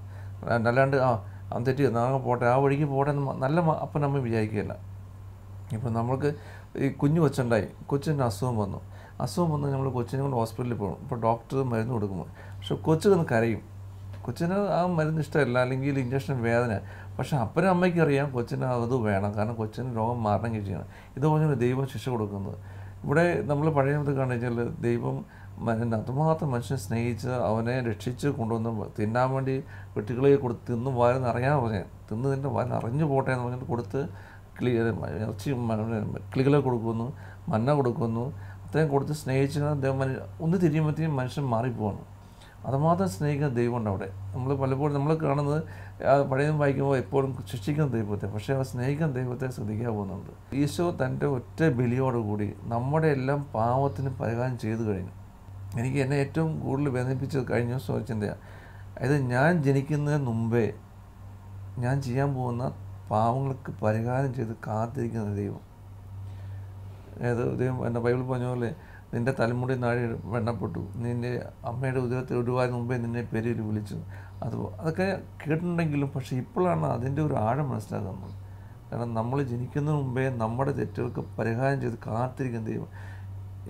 [SPEAKER 1] അല്ലാണ്ട് ആ അവൻ തെറ്റി നാളെ പോട്ടെ ആ വഴിക്ക് പോട്ടെ എന്ന് നല്ല അപ്പം നമ്മൾ വിചാരിക്കുകയില്ല ഇപ്പം നമ്മൾക്ക് ഈ കുഞ്ഞു കൊച്ചുണ്ടായി കൊച്ചിൻ്റെ അസുഖം വന്നു അസുഖം വന്ന് നമ്മൾ കൊച്ചിനെ കൊണ്ട് ഹോസ്പിറ്റലിൽ പോകണം ഇപ്പോൾ ഡോക്ടർ മരുന്ന് കൊടുക്കുമ്പോൾ പക്ഷെ കൊച്ചു കരയും കൊച്ചിന് ആ മരുന്ന് ഇഷ്ടമല്ല അല്ലെങ്കിൽ ഇഞ്ചക്ഷൻ വേദന പക്ഷേ അപ്പനും അമ്മയ്ക്കും അറിയാം കൊച്ചിന് അത് വേണം കാരണം കൊച്ചിന് രോഗം മാറണമെങ്കിൽ ചെയ്യണം ഇതുപോലെ ദൈവം ശിക്ഷ കൊടുക്കുന്നത് ഇവിടെ നമ്മൾ പഴയ ഇത് കാണുക കഴിഞ്ഞാൽ ദൈവം അതുമാത്രം മനുഷ്യനെ സ്നേഹിച്ച് അവനെ രക്ഷിച്ച് കൊണ്ടുവന്ന് തിന്നാൻ വേണ്ടി വെട്ടുകളെ കൊടുത്ത് തിന്നും വാരെന്ന് അറിയാൻ പറഞ്ഞു തിന്ന് തിൻ്റെ വാരെന്ന് അറിഞ്ഞു പോട്ടെ എന്ന് പറഞ്ഞിട്ട് കൊടുത്ത് കിളി ഇറച്ചി കിളികളെ കൊടുക്കുന്നു മന്ന കൊടുക്കുന്നു അത്രയും കൊടുത്ത് സ്നേഹിച്ചാൽ ഒന്ന് തിരിയുമ്പോഴത്തേക്കും മനുഷ്യൻ മാറിപ്പോകണം അതുമാത്രം സ്നേഹിക്കുന്ന ദൈവമുണ്ട് അവിടെ നമ്മൾ പലപ്പോഴും നമ്മൾ കാണുന്നത് പഴയതും വായിക്കുമ്പോൾ എപ്പോഴും ശിക്ഷിക്കുന്ന ദൈവത്തെ പക്ഷേ അവ സ്നേഹിക്കുന്ന ദൈവത്തെ ശ്രദ്ധിക്കാൻ പോകുന്നുണ്ട് ഈശോ തൻ്റെ ഒറ്റ ബലിയോടുകൂടി നമ്മുടെ എല്ലാം പാവത്തിന് പരിഹാരം ചെയ്തു കഴിഞ്ഞു എനിക്ക് എന്നെ ഏറ്റവും കൂടുതൽ വേദനിപ്പിച്ചത് കഴിഞ്ഞ ദിവസം ചിന്തയാണ് അതായത് ഞാൻ ജനിക്കുന്നതിന് മുമ്പേ ഞാൻ ചെയ്യാൻ പോകുന്ന പാവങ്ങൾക്ക് പരിഹാരം ചെയ്ത് കാത്തിരിക്കുന്ന ദൈവം അതായത് ദൈവം എൻ്റെ ബൈബിൾ പറഞ്ഞ പോലെ നിൻ്റെ തലമുടി നാഴി വെണ്ണപ്പെട്ടു നിന്റെ അമ്മയുടെ ഉദരത്തിൽ ഒരുപാട് മുമ്പേ നിന്നെ പേരിൽ വിളിച്ചു അത് അതൊക്കെ കേട്ടിട്ടുണ്ടെങ്കിലും പക്ഷേ ഇപ്പോഴാണ് അതിൻ്റെ ഒരു ആഴം മനസ്സിലാക്കുന്നത് കാരണം നമ്മൾ ജനിക്കുന്നതിന് മുമ്പേ നമ്മുടെ തെറ്റുകൾക്ക് പരിഹാരം ചെയ്ത് കാത്തിരിക്കുന്ന ദൈവം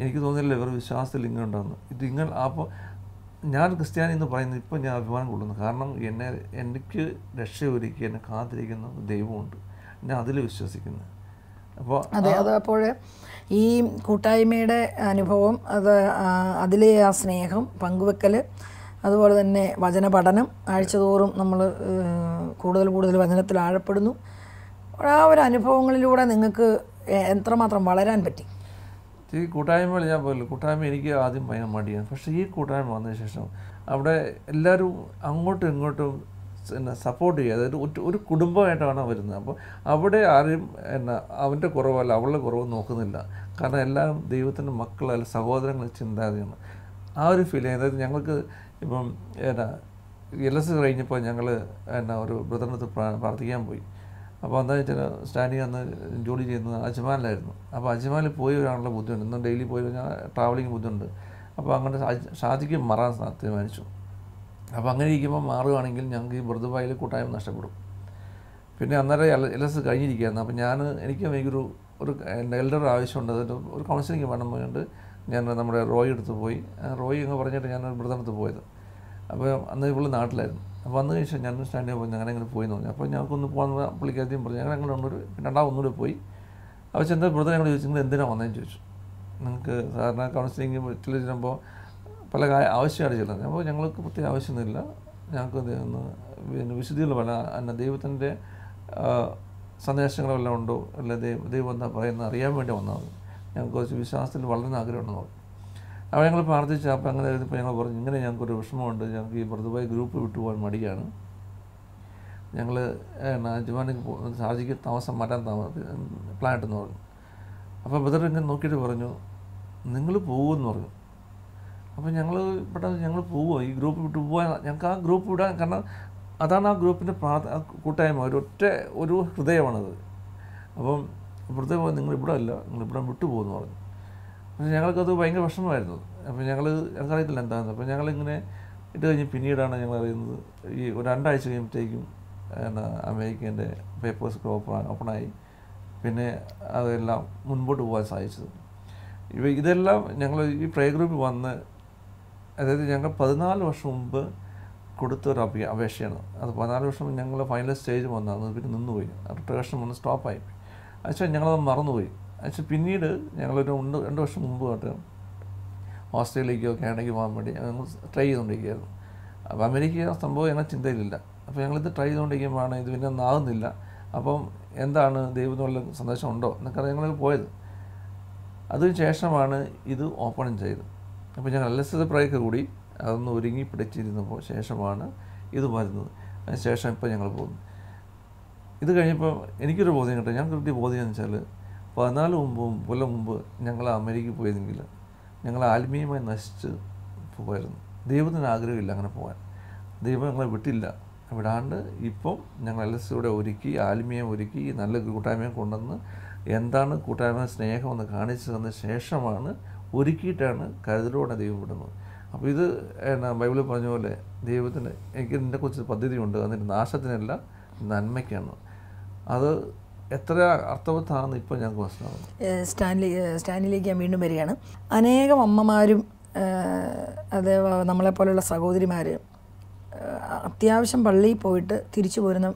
[SPEAKER 1] എനിക്ക് തോന്നിയില്ല ഇവർ വിശ്വാസത്തിൽ ഇങ്ങനെ ഉണ്ടാകുന്നു ഇത് ഇങ്ങൾ അപ്പോൾ ഞാൻ ക്രിസ്ത്യാനി എന്ന് പറയുന്നത് ഇപ്പോൾ ഞാൻ അഭിമാനം കൊള്ളുന്നു കാരണം എന്നെ എനിക്ക് ഒരുക്കി എന്നെ കാത്തിരിക്കുന്ന ദൈവമുണ്ട് ഞാൻ അതിൽ വിശ്വസിക്കുന്നത് അപ്പോൾ അതെ അത്
[SPEAKER 2] അപ്പോൾ ഈ കൂട്ടായ്മയുടെ അനുഭവം അത് അതിലെ ആ സ്നേഹം പങ്കുവെക്കൽ അതുപോലെ തന്നെ വചന പഠനം ആഴ്ചതോറും നമ്മൾ കൂടുതൽ കൂടുതൽ വചനത്തിൽ ആഴപ്പെടുന്നു ആ ഒരു അനുഭവങ്ങളിലൂടെ നിങ്ങൾക്ക് എത്രമാത്രം വളരാൻ പറ്റി
[SPEAKER 1] ഈ കൂട്ടായ്മകൾ ഞാൻ പറയില്ല കൂട്ടായ്മ എനിക്ക് ആദ്യം ഭയങ്കര മടിയാണ് പക്ഷേ ഈ കൂട്ടായ്മ വന്നതിന് ശേഷം അവിടെ എല്ലാവരും അങ്ങോട്ടും ഇങ്ങോട്ടും എന്നെ സപ്പോർട്ട് ചെയ്യുക അതായത് ഒരു ഒരു കുടുംബമായിട്ടാണ് വരുന്നത് അപ്പോൾ അവിടെ ആരും എന്നെ അവൻ്റെ കുറവല്ല അവളുടെ കുറവ് നോക്കുന്നില്ല കാരണം എല്ലാം ദൈവത്തിൻ്റെ മക്കളല്ല സഹോദരങ്ങൾ ചിന്താതെയാണ് ആ ഒരു ഫീൽ അതായത് ഞങ്ങൾക്ക് ഇപ്പം എന്നാ എൽ എസ് കഴിഞ്ഞപ്പോൾ ഞങ്ങൾ എന്നാ ഒരു ബ്രദറിനടുത്ത് പ്രാർത്ഥിക്കാൻ പോയി അപ്പോൾ എന്താ വെച്ചാൽ സ്റ്റാൻഡി അന്ന് ജോലി ചെയ്യുന്നത് അജ്മാനിലായിരുന്നു അപ്പോൾ അജ്മാനിൽ പോയി വരാനുള്ള ബുദ്ധിമുട്ട് ഇന്നും ഡെയിലി പോയി കഴിഞ്ഞാൽ ട്രാവലിംഗ് ബുദ്ധിമുട്ടുണ്ട് അപ്പോൾ അങ്ങനെ ഷാജിക്ക് മറാൻ തീരുമാനിച്ചു അപ്പോൾ അങ്ങനെ ഇരിക്കുമ്പോൾ മാറുകയാണെങ്കിൽ ഞങ്ങൾക്ക് ഈ മൃദുവായിൽ കൂട്ടായ്മ നഷ്ടപ്പെടും പിന്നെ അന്നേരം എൽ എസ് കഴിഞ്ഞിരിക്കുകയായിരുന്നു അപ്പോൾ ഞാൻ എനിക്ക് എനിക്കൊരു ഒരു എൻ്റെ എൽഡർ ആവശ്യമുണ്ട് അതിൻ്റെ ഒരു കൗൺസിലിംഗ് വേണം വേണ്ടി ഞാൻ നമ്മുടെ റോയ് എടുത്ത് പോയി റോയ് എന്ന് പറഞ്ഞിട്ട് ഞാൻ മൃതനത്ത് പോയത് അപ്പോൾ അന്ന് ഇവിടെ നാട്ടിലായിരുന്നു അപ്പോൾ വന്നു കഴിഞ്ഞാൽ ഞാൻ സ്റ്റാൻഡിൽ പോയി അങ്ങനെ അങ്ങനെ പോയി എന്ന് പറഞ്ഞു അപ്പോൾ ഞങ്ങൾക്കൊന്ന് പോകാൻ പുള്ളിക്കാരത്തെയും പറഞ്ഞു ഞങ്ങൾ അങ്ങനെ ഒന്നൂടെ രണ്ടാം ഒന്നുകൂടെ പോയി അപ്പോൾ ചെന്ന മൃതം ഞങ്ങൾ ചോദിച്ചു നിങ്ങൾ എന്തിനാണ് വന്നതെന്ന് ചോദിച്ചു നിങ്ങൾക്ക് സാധാരണ കൗൺസിലിംഗ് ചില ചെല്ലുമ്പോൾ പല ആവശ്യമാണ് ചെല്ലുന്നത് അപ്പോൾ ഞങ്ങൾക്ക് പ്രത്യേക ആവശ്യമൊന്നുമില്ല ഞങ്ങൾക്ക് പിന്നെ വിശുദ്ധിയുള്ള പല എന്ന ദൈവത്തിൻ്റെ സന്ദേശങ്ങളെല്ലാം ഉണ്ടോ അല്ല ദൈവം ദൈവം എന്താ പറയുന്നത് അറിയാൻ വേണ്ടി വന്നത് ഞങ്ങൾക്ക് കുറച്ച് വിശ്വാസത്തിൽ വളരെ ആഗ്രഹമുണ്ട് നോക്കി അപ്പോൾ ഞങ്ങൾ പ്രാർത്ഥിച്ചു അപ്പോൾ അങ്ങനെ ഇപ്പോൾ ഞങ്ങൾ പറഞ്ഞു ഇങ്ങനെ ഞങ്ങൾക്കൊരു വിഷമമുണ്ട് ഞങ്ങൾക്ക് ഈ മൃദുവായി ഗ്രൂപ്പ് വിട്ടുപോകാൻ മടിയാണ് ഞങ്ങൾ ജുമാനിക്ക് ഷാജിക്ക് താമസം മാറ്റാൻ താമസം പ്ലാൻ ഇട്ടെന്ന് പറഞ്ഞു അപ്പോൾ ബദർ ഇങ്ങനെ നോക്കിയിട്ട് പറഞ്ഞു നിങ്ങൾ പോകുമെന്ന് പറഞ്ഞു അപ്പോൾ ഞങ്ങൾ ഇവിടെ ഞങ്ങൾ പോവുക ഈ ഗ്രൂപ്പ് വിട്ട് പോവുക ഞങ്ങൾക്ക് ആ ഗ്രൂപ്പ് വിടാൻ കാരണം അതാണ് ആ ഗ്രൂപ്പിൻ്റെ പ്രാർത്ഥ കൂട്ടായ്മ ഒരൊറ്റ ഒരു ഹൃദയമാണത് അപ്പം ഇവിടുത്തെ പോകാൻ നിങ്ങൾ ഇവിടെ അല്ല നിങ്ങൾ ഇവിടെ വിട്ടുപോകുമെന്ന് പറഞ്ഞു പക്ഷേ ഞങ്ങൾക്കത് ഭയങ്കര വിഷമമായിരുന്നു അപ്പോൾ ഞങ്ങൾ ഞങ്ങൾക്കറിയത്തില്ല എന്താണെന്ന് അപ്പോൾ ഞങ്ങളിങ്ങനെ ഇട്ട് കഴിഞ്ഞ് പിന്നീടാണ് ഞങ്ങൾ അറിയുന്നത് ഈ ഒരു രണ്ടാഴ്ച കഴിയുമ്പോഴത്തേക്കും അമേരിക്കേൻ്റെ പേപ്പേഴ്സൊക്കെ ഓപ്പൺ ഓപ്പണായി പിന്നെ അതെല്ലാം മുൻപോട്ട് പോകാൻ സാധിച്ചത് ഇവ ഇതെല്ലാം ഞങ്ങൾ ഈ പ്രേ ഗ്രൂപ്പിൽ വന്ന് അതായത് ഞങ്ങൾ പതിനാല് വർഷം മുമ്പ് കൊടുത്ത ഒരു അപേ അപേക്ഷയാണ് അത് പതിനാല് വർഷം ഞങ്ങൾ ഫൈനൽ സ്റ്റേജ് വന്നതാണ് പിന്നെ നിന്നുപോയി റിട്ടേഷൻ വന്ന് സ്റ്റോപ്പായി ആക്ച്വലി ഞങ്ങളത് മറന്നുപോയി ആക്ച്വലി പിന്നീട് ഞങ്ങളൊരു രണ്ട് രണ്ട് വർഷം മുമ്പ് തൊട്ട് ഓസ്ട്രേലിയക്കോ കാനഡയ്ക്ക് പോകാൻ വേണ്ടി ഞങ്ങൾ ട്രൈ ചെയ്തുകൊണ്ടിരിക്കുകയായിരുന്നു അപ്പോൾ അമേരിക്ക സംഭവം ഞങ്ങൾ ചിന്തയിലില്ല അപ്പോൾ ഞങ്ങളിത് ട്രൈ ചെയ്തുകൊണ്ടിരിക്കുമ്പോഴാണ് ഇത് പിന്നെ ഒന്നാകുന്നില്ല അപ്പം എന്താണ് ദൈവത്തിനുള്ള സന്ദേശം ഉണ്ടോ എന്നൊക്കെ ഞങ്ങൾ പോയത് അതിന് ശേഷമാണ് ഇത് ഓപ്പൺ ചെയ്തത് അപ്പോൾ ഞങ്ങൾ എൽ എസ് കൂടി അതൊന്ന് ഒരുങ്ങി പിടിച്ചിരുന്നപ്പോൾ ശേഷമാണ് ഇത് വരുന്നത് അതിനുശേഷം ഇപ്പോൾ ഞങ്ങൾ പോകുന്നു ഇത് കഴിഞ്ഞപ്പോൾ എനിക്കൊരു ബോധ്യം കിട്ടും ഞാൻ കൃത്യ ബോധ്യം എന്ന് വെച്ചാൽ പതിനാല് മുമ്പും കൊല്ലം മുമ്പ് ഞങ്ങൾ അമേരിക്കയിൽ പോയിരുന്നെങ്കിൽ ഞങ്ങൾ ആത്മീയമായി നശിച്ച് പോകായിരുന്നു ദൈവത്തിന് ആഗ്രഹമില്ല അങ്ങനെ പോകാൻ ദൈവം ഞങ്ങളെ വിട്ടില്ല വിടാണ്ട് ഇപ്പം ഞങ്ങൾ എൽ എസ് കൂടെ ഒരുക്കി ആത്മീയം ഒരുക്കി നല്ല കൂട്ടായ്മയും കൊണ്ടുവന്ന് എന്താണ് കൂട്ടായ്മ സ്നേഹം എന്ന് കാണിച്ചു തന്ന ശേഷമാണ് ഒരുക്കിയിട്ടാണ് കരുതലോടെ ദൈവം വിടുന്നത് അപ്പോൾ ഇത് എന്നാ ബൈബിളിൽ പറഞ്ഞ പോലെ ദൈവത്തിന് എനിക്ക് ഇതിനെക്കുറിച്ച് പദ്ധതിയുണ്ട് അതിൻ്റെ നാശത്തിനല്ല നന്മയ്ക്കാണ് അത് എത്ര അർത്ഥവത്താണെന്ന് ഇപ്പോൾ ഞങ്ങൾക്ക് മനസ്സിലാവുന്നു
[SPEAKER 2] സ്റ്റാൻലി സ്റ്റാൻലിലേക്ക് ഞാൻ വീണ്ടും വരികയാണ് അനേകം അമ്മമാരും അത് നമ്മളെപ്പോലുള്ള സഹോദരിമാർ അത്യാവശ്യം പള്ളിയിൽ പോയിട്ട് തിരിച്ചു പോരുന്ന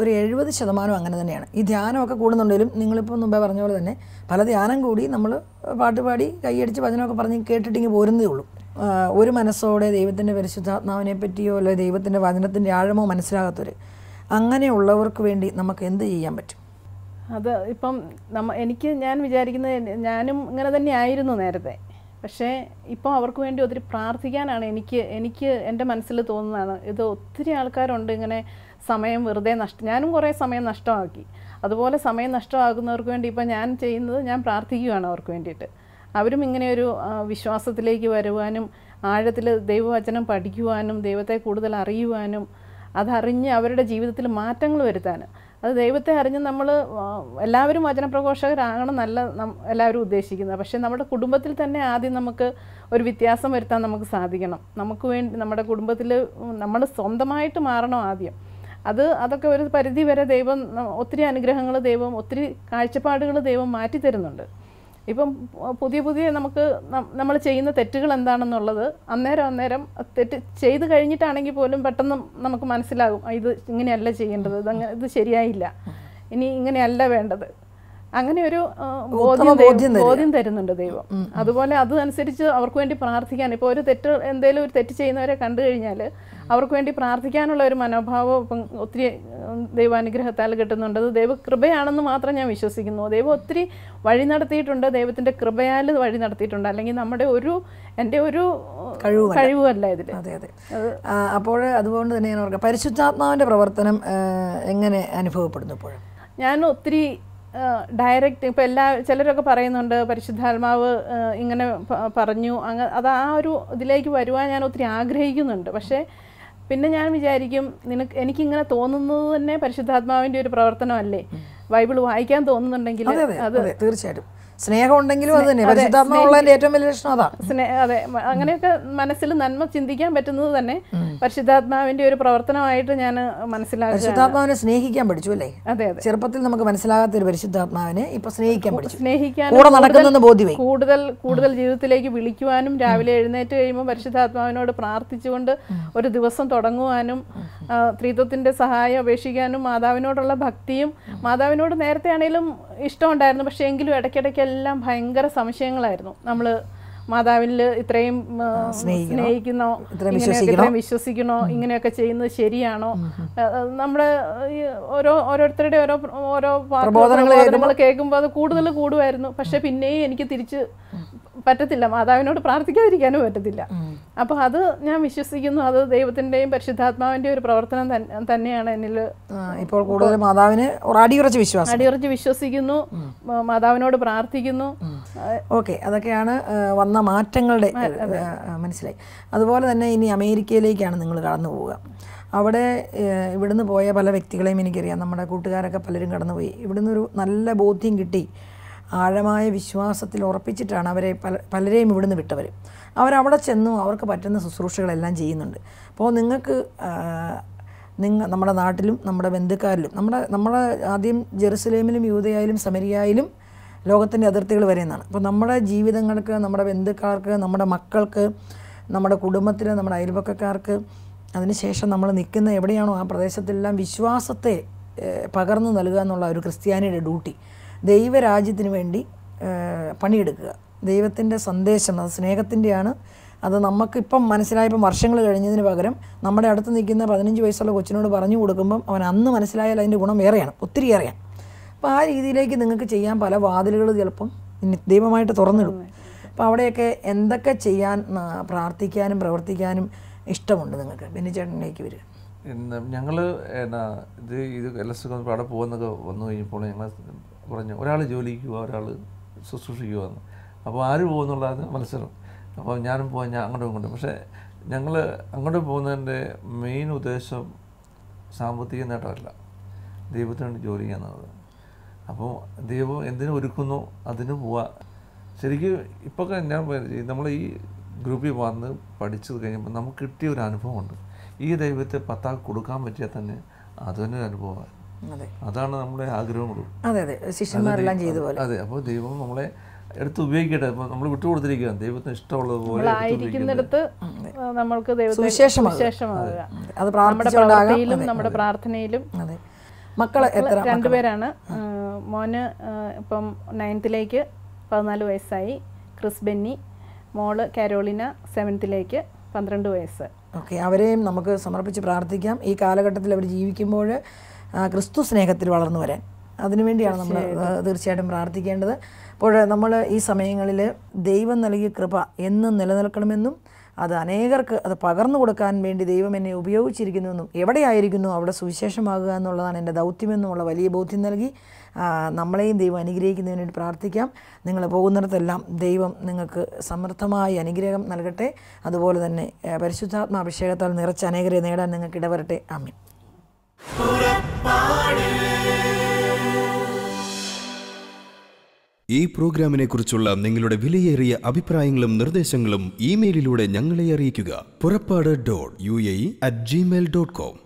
[SPEAKER 2] ഒരു എഴുപത് ശതമാനം അങ്ങനെ തന്നെയാണ് ഈ ധ്യാനമൊക്കെ കൂടുന്നുണ്ടെങ്കിലും നിങ്ങളിപ്പോൾ മുമ്പേ പറഞ്ഞ പോലെ തന്നെ പല ധ്യാനം കൂടി നമ്മൾ പാട്ടുപാടി കൈയടിച്ച് ഭജനമൊക്കെ പറഞ്ഞ് കേട്ടിട്ടിങ്ങ് പോരുന്നതേ ഉള്ളൂ ഒരു മനസ്സോടെ ദൈവത്തിൻ്റെ പരിശുദ്ധാത്മാവിനെ പറ്റിയോ അല്ലെ ദൈവത്തിൻ്റെ വചനത്തിൻ്റെ ആഴമോ മനസ്സിലാകാത്തവർ അങ്ങനെയുള്ളവർക്ക് വേണ്ടി നമുക്ക് എന്ത് ചെയ്യാൻ
[SPEAKER 3] പറ്റും അത് ഇപ്പം നമ്മ എനിക്ക് ഞാൻ വിചാരിക്കുന്നത് ഞാനും ഇങ്ങനെ തന്നെ ആയിരുന്നു നേരത്തെ പക്ഷേ ഇപ്പം അവർക്ക് വേണ്ടി ഒത്തിരി പ്രാർത്ഥിക്കാനാണ് എനിക്ക് എനിക്ക് എൻ്റെ മനസ്സിൽ തോന്നുന്നതാണ് ഇത് ഒത്തിരി ആൾക്കാരുണ്ട് ഇങ്ങനെ സമയം വെറുതെ നഷ്ടം ഞാനും കുറേ സമയം നഷ്ടമാക്കി അതുപോലെ സമയം നഷ്ടമാകുന്നവർക്ക് വേണ്ടി ഇപ്പോൾ ഞാൻ ചെയ്യുന്നത് ഞാൻ പ്രാർത്ഥിക്കുകയാണ് അവർക്ക് വേണ്ടിയിട്ട് അവരും ഇങ്ങനെ ഒരു വിശ്വാസത്തിലേക്ക് വരുവാനും ആഴത്തിൽ ദൈവവചനം പഠിക്കുവാനും ദൈവത്തെ കൂടുതൽ അറിയുവാനും അതറിഞ്ഞ് അവരുടെ ജീവിതത്തിൽ മാറ്റങ്ങൾ വരുത്താനും അത് ദൈവത്തെ അറിഞ്ഞ് നമ്മൾ എല്ലാവരും വചനപ്രഘോഷകരാകണം എന്നല്ല എല്ലാവരും ഉദ്ദേശിക്കുന്നത് പക്ഷേ നമ്മുടെ കുടുംബത്തിൽ തന്നെ ആദ്യം നമുക്ക് ഒരു വ്യത്യാസം വരുത്താൻ നമുക്ക് സാധിക്കണം നമുക്ക് വേണ്ടി നമ്മുടെ കുടുംബത്തിൽ നമ്മൾ സ്വന്തമായിട്ട് മാറണം ആദ്യം അത് അതൊക്കെ ഒരു പരിധി വരെ ദൈവം ഒത്തിരി അനുഗ്രഹങ്ങൾ ദൈവം ഒത്തിരി കാഴ്ചപ്പാടുകൾ ദൈവം മാറ്റി തരുന്നുണ്ട് ഇപ്പം പുതിയ പുതിയ നമുക്ക് നമ്മൾ ചെയ്യുന്ന തെറ്റുകൾ എന്താണെന്നുള്ളത് അന്നേരം അന്നേരം തെറ്റ് ചെയ്ത് കഴിഞ്ഞിട്ടാണെങ്കിൽ പോലും പെട്ടെന്ന് നമുക്ക് മനസ്സിലാകും ഇത് ഇങ്ങനെയല്ല ചെയ്യേണ്ടത് ഇത് അങ്ങനെ ഇത് ശരിയായില്ല ഇനി ഇങ്ങനെയല്ല വേണ്ടത് അങ്ങനെ ഒരു ബോധ്യം ബോധ്യം തരുന്നുണ്ട് ദൈവം അതുപോലെ അതനുസരിച്ച് അവർക്ക് വേണ്ടി പ്രാർത്ഥിക്കാൻ ഇപ്പോൾ ഒരു തെറ്റ് എന്തെങ്കിലും ഒരു തെറ്റ് ചെയ്യുന്നവരെ കണ്ടു കഴിഞ്ഞാൽ അവർക്ക് വേണ്ടി പ്രാർത്ഥിക്കാനുള്ള ഒരു മനോഭാവം ഇപ്പം ഒത്തിരി ദൈവാനുഗ്രഹത്താൽ കിട്ടുന്നുണ്ട് അത് ദൈവ കൃപയാണെന്ന് മാത്രം ഞാൻ വിശ്വസിക്കുന്നു ദൈവം ഒത്തിരി വഴി നടത്തിയിട്ടുണ്ട് ദൈവത്തിൻ്റെ കൃപയാൽ വഴി നടത്തിയിട്ടുണ്ട് അല്ലെങ്കിൽ നമ്മുടെ ഒരു എൻ്റെ ഒരു കഴിവല്ല ഇതിൽ അതെ അതെ
[SPEAKER 2] അപ്പോൾ അതുകൊണ്ട് തന്നെ ഞാൻ ഓർക്കാം പരിശുദ്ധാത്മാവിൻ്റെ പ്രവർത്തനം എങ്ങനെ അനുഭവപ്പെടുന്നു ഇപ്പോൾ
[SPEAKER 3] ഞാൻ ഒത്തിരി ഡയറക്റ്റ് ഇപ്പോൾ എല്ലാ ചിലരൊക്കെ പറയുന്നുണ്ട് പരിശുദ്ധാത്മാവ് ഇങ്ങനെ പറഞ്ഞു അങ്ങ് അത് ആ ഒരു ഇതിലേക്ക് വരുവാൻ ഞാൻ ഒത്തിരി ആഗ്രഹിക്കുന്നുണ്ട് പക്ഷേ പിന്നെ ഞാൻ വിചാരിക്കും നിനക്ക് എനിക്കിങ്ങനെ തോന്നുന്നത് തന്നെ പരിശുദ്ധാത്മാവിൻ്റെ ഒരു പ്രവർത്തനമല്ലേ ബൈബിൾ വായിക്കാൻ തോന്നുന്നുണ്ടെങ്കിൽ അത്
[SPEAKER 2] തീർച്ചയായിട്ടും സ്നേഹം ഉണ്ടെങ്കിലും അത് തന്നെ ഏറ്റവും
[SPEAKER 3] വലിയ ലക്ഷണം സ്നേഹ അതെ അങ്ങനെയൊക്കെ മനസ്സിൽ നന്മ ചിന്തിക്കാൻ പറ്റുന്നത് തന്നെ പരിശുദ്ധാത്മാവിന്റെ ഒരു പ്രവർത്തനമായിട്ട് ഞാൻ മനസ്സിലാക്കി പരിശുദ്ധാത്മാവിനെ
[SPEAKER 2] സ്നേഹിക്കാൻ പഠിച്ചു അല്ലേ അതെ അതെ ചെറുപ്പത്തിൽ നമുക്ക് മനസ്സിലാകാത്ത ഒരു പരിശുദ്ധാത്മാവിനെ ഇപ്പൊ സ്നേഹിക്കാൻ പഠിച്ചു
[SPEAKER 3] സ്നേഹിക്കാൻ കൂടുതൽ കൂടുതൽ ജീവിതത്തിലേക്ക് വിളിക്കുവാനും രാവിലെ എഴുന്നേറ്റ് കഴിയുമ്പോൾ പരിശുദ്ധാത്മാവിനോട് പ്രാർത്ഥിച്ചുകൊണ്ട് ഒരു ദിവസം തുടങ്ങുവാനും ത്രിത്വത്തിന്റെ സഹായം അപേക്ഷിക്കാനും മാതാവിനോടുള്ള ഭക്തിയും മാതാവിനോട് നേരത്തെ ആണെങ്കിലും ഇഷ്ടമുണ്ടായിരുന്നു പക്ഷേ എങ്കിലും ഇടയ്ക്കിടയ്ക്ക് എല്ലാം ഭയങ്കര സംശയങ്ങളായിരുന്നു നമ്മൾ മാതാവിൽ ഇത്രയും സ്നേഹിക്കുന്നോ ഇത്രയും വിശ്വസിക്കണോ ഇങ്ങനെയൊക്കെ ചെയ്യുന്നത് ശരിയാണോ നമ്മുടെ ഓരോ ഓരോരുത്തരുടെ ഓരോ ഓരോ നമ്മൾ കേൾക്കുമ്പോൾ അത് കൂടുതൽ കൂടുമായിരുന്നു പക്ഷെ പിന്നെയും എനിക്ക് തിരിച്ച് പറ്റത്തില്ല മാതാവിനോട് പ്രാർത്ഥിക്കാതിരിക്കാനും പറ്റത്തില്ല അപ്പോൾ അത് ഞാൻ വിശ്വസിക്കുന്നു അത് ദൈവത്തിന്റെയും പരിശുദ്ധാത്മാവിൻ്റെയും ഒരു പ്രവർത്തനം തന്നെയാണ് എന്നിൽ
[SPEAKER 2] ഇപ്പോൾ കൂടുതൽ മാതാവിന് അടിയുറച്ച് വിശ്വാസം അടിയുറച്ച്
[SPEAKER 3] വിശ്വസിക്കുന്നു മാതാവിനോട് പ്രാർത്ഥിക്കുന്നു ഓക്കെ അതൊക്കെയാണ്
[SPEAKER 2] വന്ന മാറ്റങ്ങളുടെ മനസ്സിലായി അതുപോലെ തന്നെ ഇനി അമേരിക്കയിലേക്കാണ് നിങ്ങൾ കടന്നു പോവുക അവിടെ ഇവിടുന്ന് പോയ പല വ്യക്തികളെയും എനിക്കറിയാം നമ്മുടെ കൂട്ടുകാരൊക്കെ പലരും കടന്നുപോയി ഇവിടുന്ന് ഒരു നല്ല ബോധ്യം കിട്ടി ആഴമായ വിശ്വാസത്തിൽ ഉറപ്പിച്ചിട്ടാണ് അവരെ പല പലരെയും ഇവിടുന്ന് വിട്ടവർ അവരവിടെ ചെന്നു അവർക്ക് പറ്റുന്ന ശുശ്രൂഷകളെല്ലാം ചെയ്യുന്നുണ്ട് അപ്പോൾ നിങ്ങൾക്ക് നിങ്ങൾ നമ്മുടെ നാട്ടിലും നമ്മുടെ ബന്ധുക്കാരിലും നമ്മുടെ നമ്മുടെ ആദ്യം ജെറുസലേമിലും യൂതയായാലും സമരിയായാലും ലോകത്തിൻ്റെ അതിർത്തികൾ വരെ എന്നാണ് അപ്പോൾ നമ്മുടെ ജീവിതങ്ങൾക്ക് നമ്മുടെ ബന്ധുക്കാർക്ക് നമ്മുടെ മക്കൾക്ക് നമ്മുടെ കുടുംബത്തിന് നമ്മുടെ അയൽപക്കക്കാർക്ക് അതിനുശേഷം നമ്മൾ നിൽക്കുന്ന എവിടെയാണോ ആ പ്രദേശത്തെല്ലാം വിശ്വാസത്തെ പകർന്നു നൽകുക എന്നുള്ള ഒരു ക്രിസ്ത്യാനിയുടെ ഡ്യൂട്ടി ദൈവരാജ്യത്തിന് വേണ്ടി പണിയെടുക്കുക ദൈവത്തിൻ്റെ സന്ദേശം അത് സ്നേഹത്തിൻ്റെയാണ് അത് നമുക്കിപ്പം മനസ്സിലായപ്പം വർഷങ്ങൾ കഴിഞ്ഞതിന് പകരം നമ്മുടെ അടുത്ത് നിൽക്കുന്ന പതിനഞ്ച് വയസ്സുള്ള കൊച്ചിനോട് പറഞ്ഞു കൊടുക്കുമ്പം അവൻ അന്ന് മനസ്സിലായാൽ അതിൻ്റെ ഗുണം ഏറെയാണ് ഒത്തിരി ഏറെയാണ് അപ്പം ആ രീതിയിലേക്ക് നിങ്ങൾക്ക് ചെയ്യാൻ പല വാതിലുകൾ ചിലപ്പം ദൈവമായിട്ട് തുറന്നിടും അപ്പോൾ അവിടെയൊക്കെ എന്തൊക്കെ ചെയ്യാൻ പ്രാർത്ഥിക്കാനും പ്രവർത്തിക്കാനും ഇഷ്ടമുണ്ട് നിങ്ങൾക്ക് ചേട്ടനിലേക്ക് വരിക
[SPEAKER 1] ഞങ്ങൾ എന്നാ ഇത് ഇത് എൽ എസ് അവിടെ പോകുന്നൊക്കെ വന്നു കഴിഞ്ഞപ്പോൾ ഞങ്ങൾ പറഞ്ഞു ഒരാൾ ജോലിക്ക് പോവുക ഒരാൾ ശുശ്രൂഷിക്കുക എന്ന് അപ്പോൾ ആര് പോകുന്നുള്ളതാണ് മത്സരം അപ്പോൾ ഞാനും പോകാൻ ഞാൻ അങ്ങോട്ടും ഇങ്ങോട്ടും പക്ഷേ ഞങ്ങൾ അങ്ങോട്ട് പോകുന്നതിൻ്റെ മെയിൻ ഉദ്ദേശം സാമ്പത്തിക നേട്ടമല്ല ദൈവത്തിനുവേണ്ടി ജോലി ചെയ്യുക എന്നുള്ളത് അപ്പോൾ ദൈവം എന്തിനു ഒരുക്കുന്നു അതിന് പോവാ ശരിക്കും ഇപ്പോൾ ഞാൻ നമ്മൾ ഈ ഗ്രൂപ്പിൽ വന്ന് പഠിച്ചത് കഴിയുമ്പോൾ നമുക്ക് കിട്ടിയ ഒരു അനുഭവമുണ്ട് ഈ ദൈവത്തെ പത്താക്ക് കൊടുക്കാൻ പറ്റിയാൽ തന്നെ അത് തന്നെ ഒരു അനുഭവമാണ് അതാണ് നമ്മുടെ ആഗ്രഹം
[SPEAKER 3] അതെ അതെ ശിഷ്യന്മാരെല്ലാം പോലെ
[SPEAKER 1] അതെ അപ്പോൾ ദൈവം നമ്മളെ എടുത്ത് ഉപയോഗിക്കട്ടെ നമ്മൾ വിട്ടുകൊടുത്തിരിക്കുകയാണ് ദൈവത്തിന് ഇഷ്ടമുള്ളത് പോലെ
[SPEAKER 3] നമ്മൾക്ക് അത് നമ്മുടെ പ്രാർത്ഥനയിലും നമ്മുടെ പ്രാർത്ഥനയിലും മക്കള് എത്ര രണ്ടുപേരാണ് മോന് ഇപ്പം നയൻത്തിലേക്ക് പതിനാല് വയസ്സായി ക്രിസ് ബെന്നി മോള് കാരോളിന സെവൻത്തിലേക്ക് പന്ത്രണ്ട് വയസ്സ്
[SPEAKER 2] ഓക്കെ അവരെയും നമുക്ക് സമർപ്പിച്ച് പ്രാർത്ഥിക്കാം ഈ കാലഘട്ടത്തിൽ അവർ ജീവിക്കുമ്പോൾ ക്രിസ്തു സ്നേഹത്തിൽ വളർന്നു വരാൻ അതിനുവേണ്ടിയാണ് നമ്മൾ തീർച്ചയായിട്ടും പ്രാർത്ഥിക്കേണ്ടത് അപ്പോൾ നമ്മൾ ഈ സമയങ്ങളിൽ ദൈവം നൽകിയ കൃപ എന്നും നിലനിൽക്കണമെന്നും അത് അനേകർക്ക് അത് പകർന്നു കൊടുക്കാൻ വേണ്ടി ദൈവം എന്നെ ഉപയോഗിച്ചിരിക്കുന്നുവെന്നും എവിടെയായിരിക്കുന്നു അവിടെ സുവിശേഷമാകുക എന്നുള്ളതാണ് എൻ്റെ ദൗത്യമെന്നുമുള്ള വലിയ ബോധ്യം നൽകി നമ്മളെയും ദൈവം അനുഗ്രഹിക്കുന്നതിന് വേണ്ടി പ്രാർത്ഥിക്കാം നിങ്ങൾ പോകുന്നിടത്തെല്ലാം ദൈവം നിങ്ങൾക്ക് സമൃദ്ധമായ അനുഗ്രഹം നൽകട്ടെ അതുപോലെ തന്നെ പരിശുദ്ധാത്മാഅഭിഷേകത്താൽ നിറച്ച അനേകരെ നേടാൻ നിങ്ങൾക്ക് ഇടവരട്ടെ ആമീൻ
[SPEAKER 3] ഈ പ്രോഗ്രാമിനെക്കുറിച്ചുള്ള നിങ്ങളുടെ വിലയേറിയ അഭിപ്രായങ്ങളും നിർദ്ദേശങ്ങളും ഇമെയിലിലൂടെ ഞങ്ങളെ അറിയിക്കുക Purappad dot U A
[SPEAKER 1] at Gmail dot com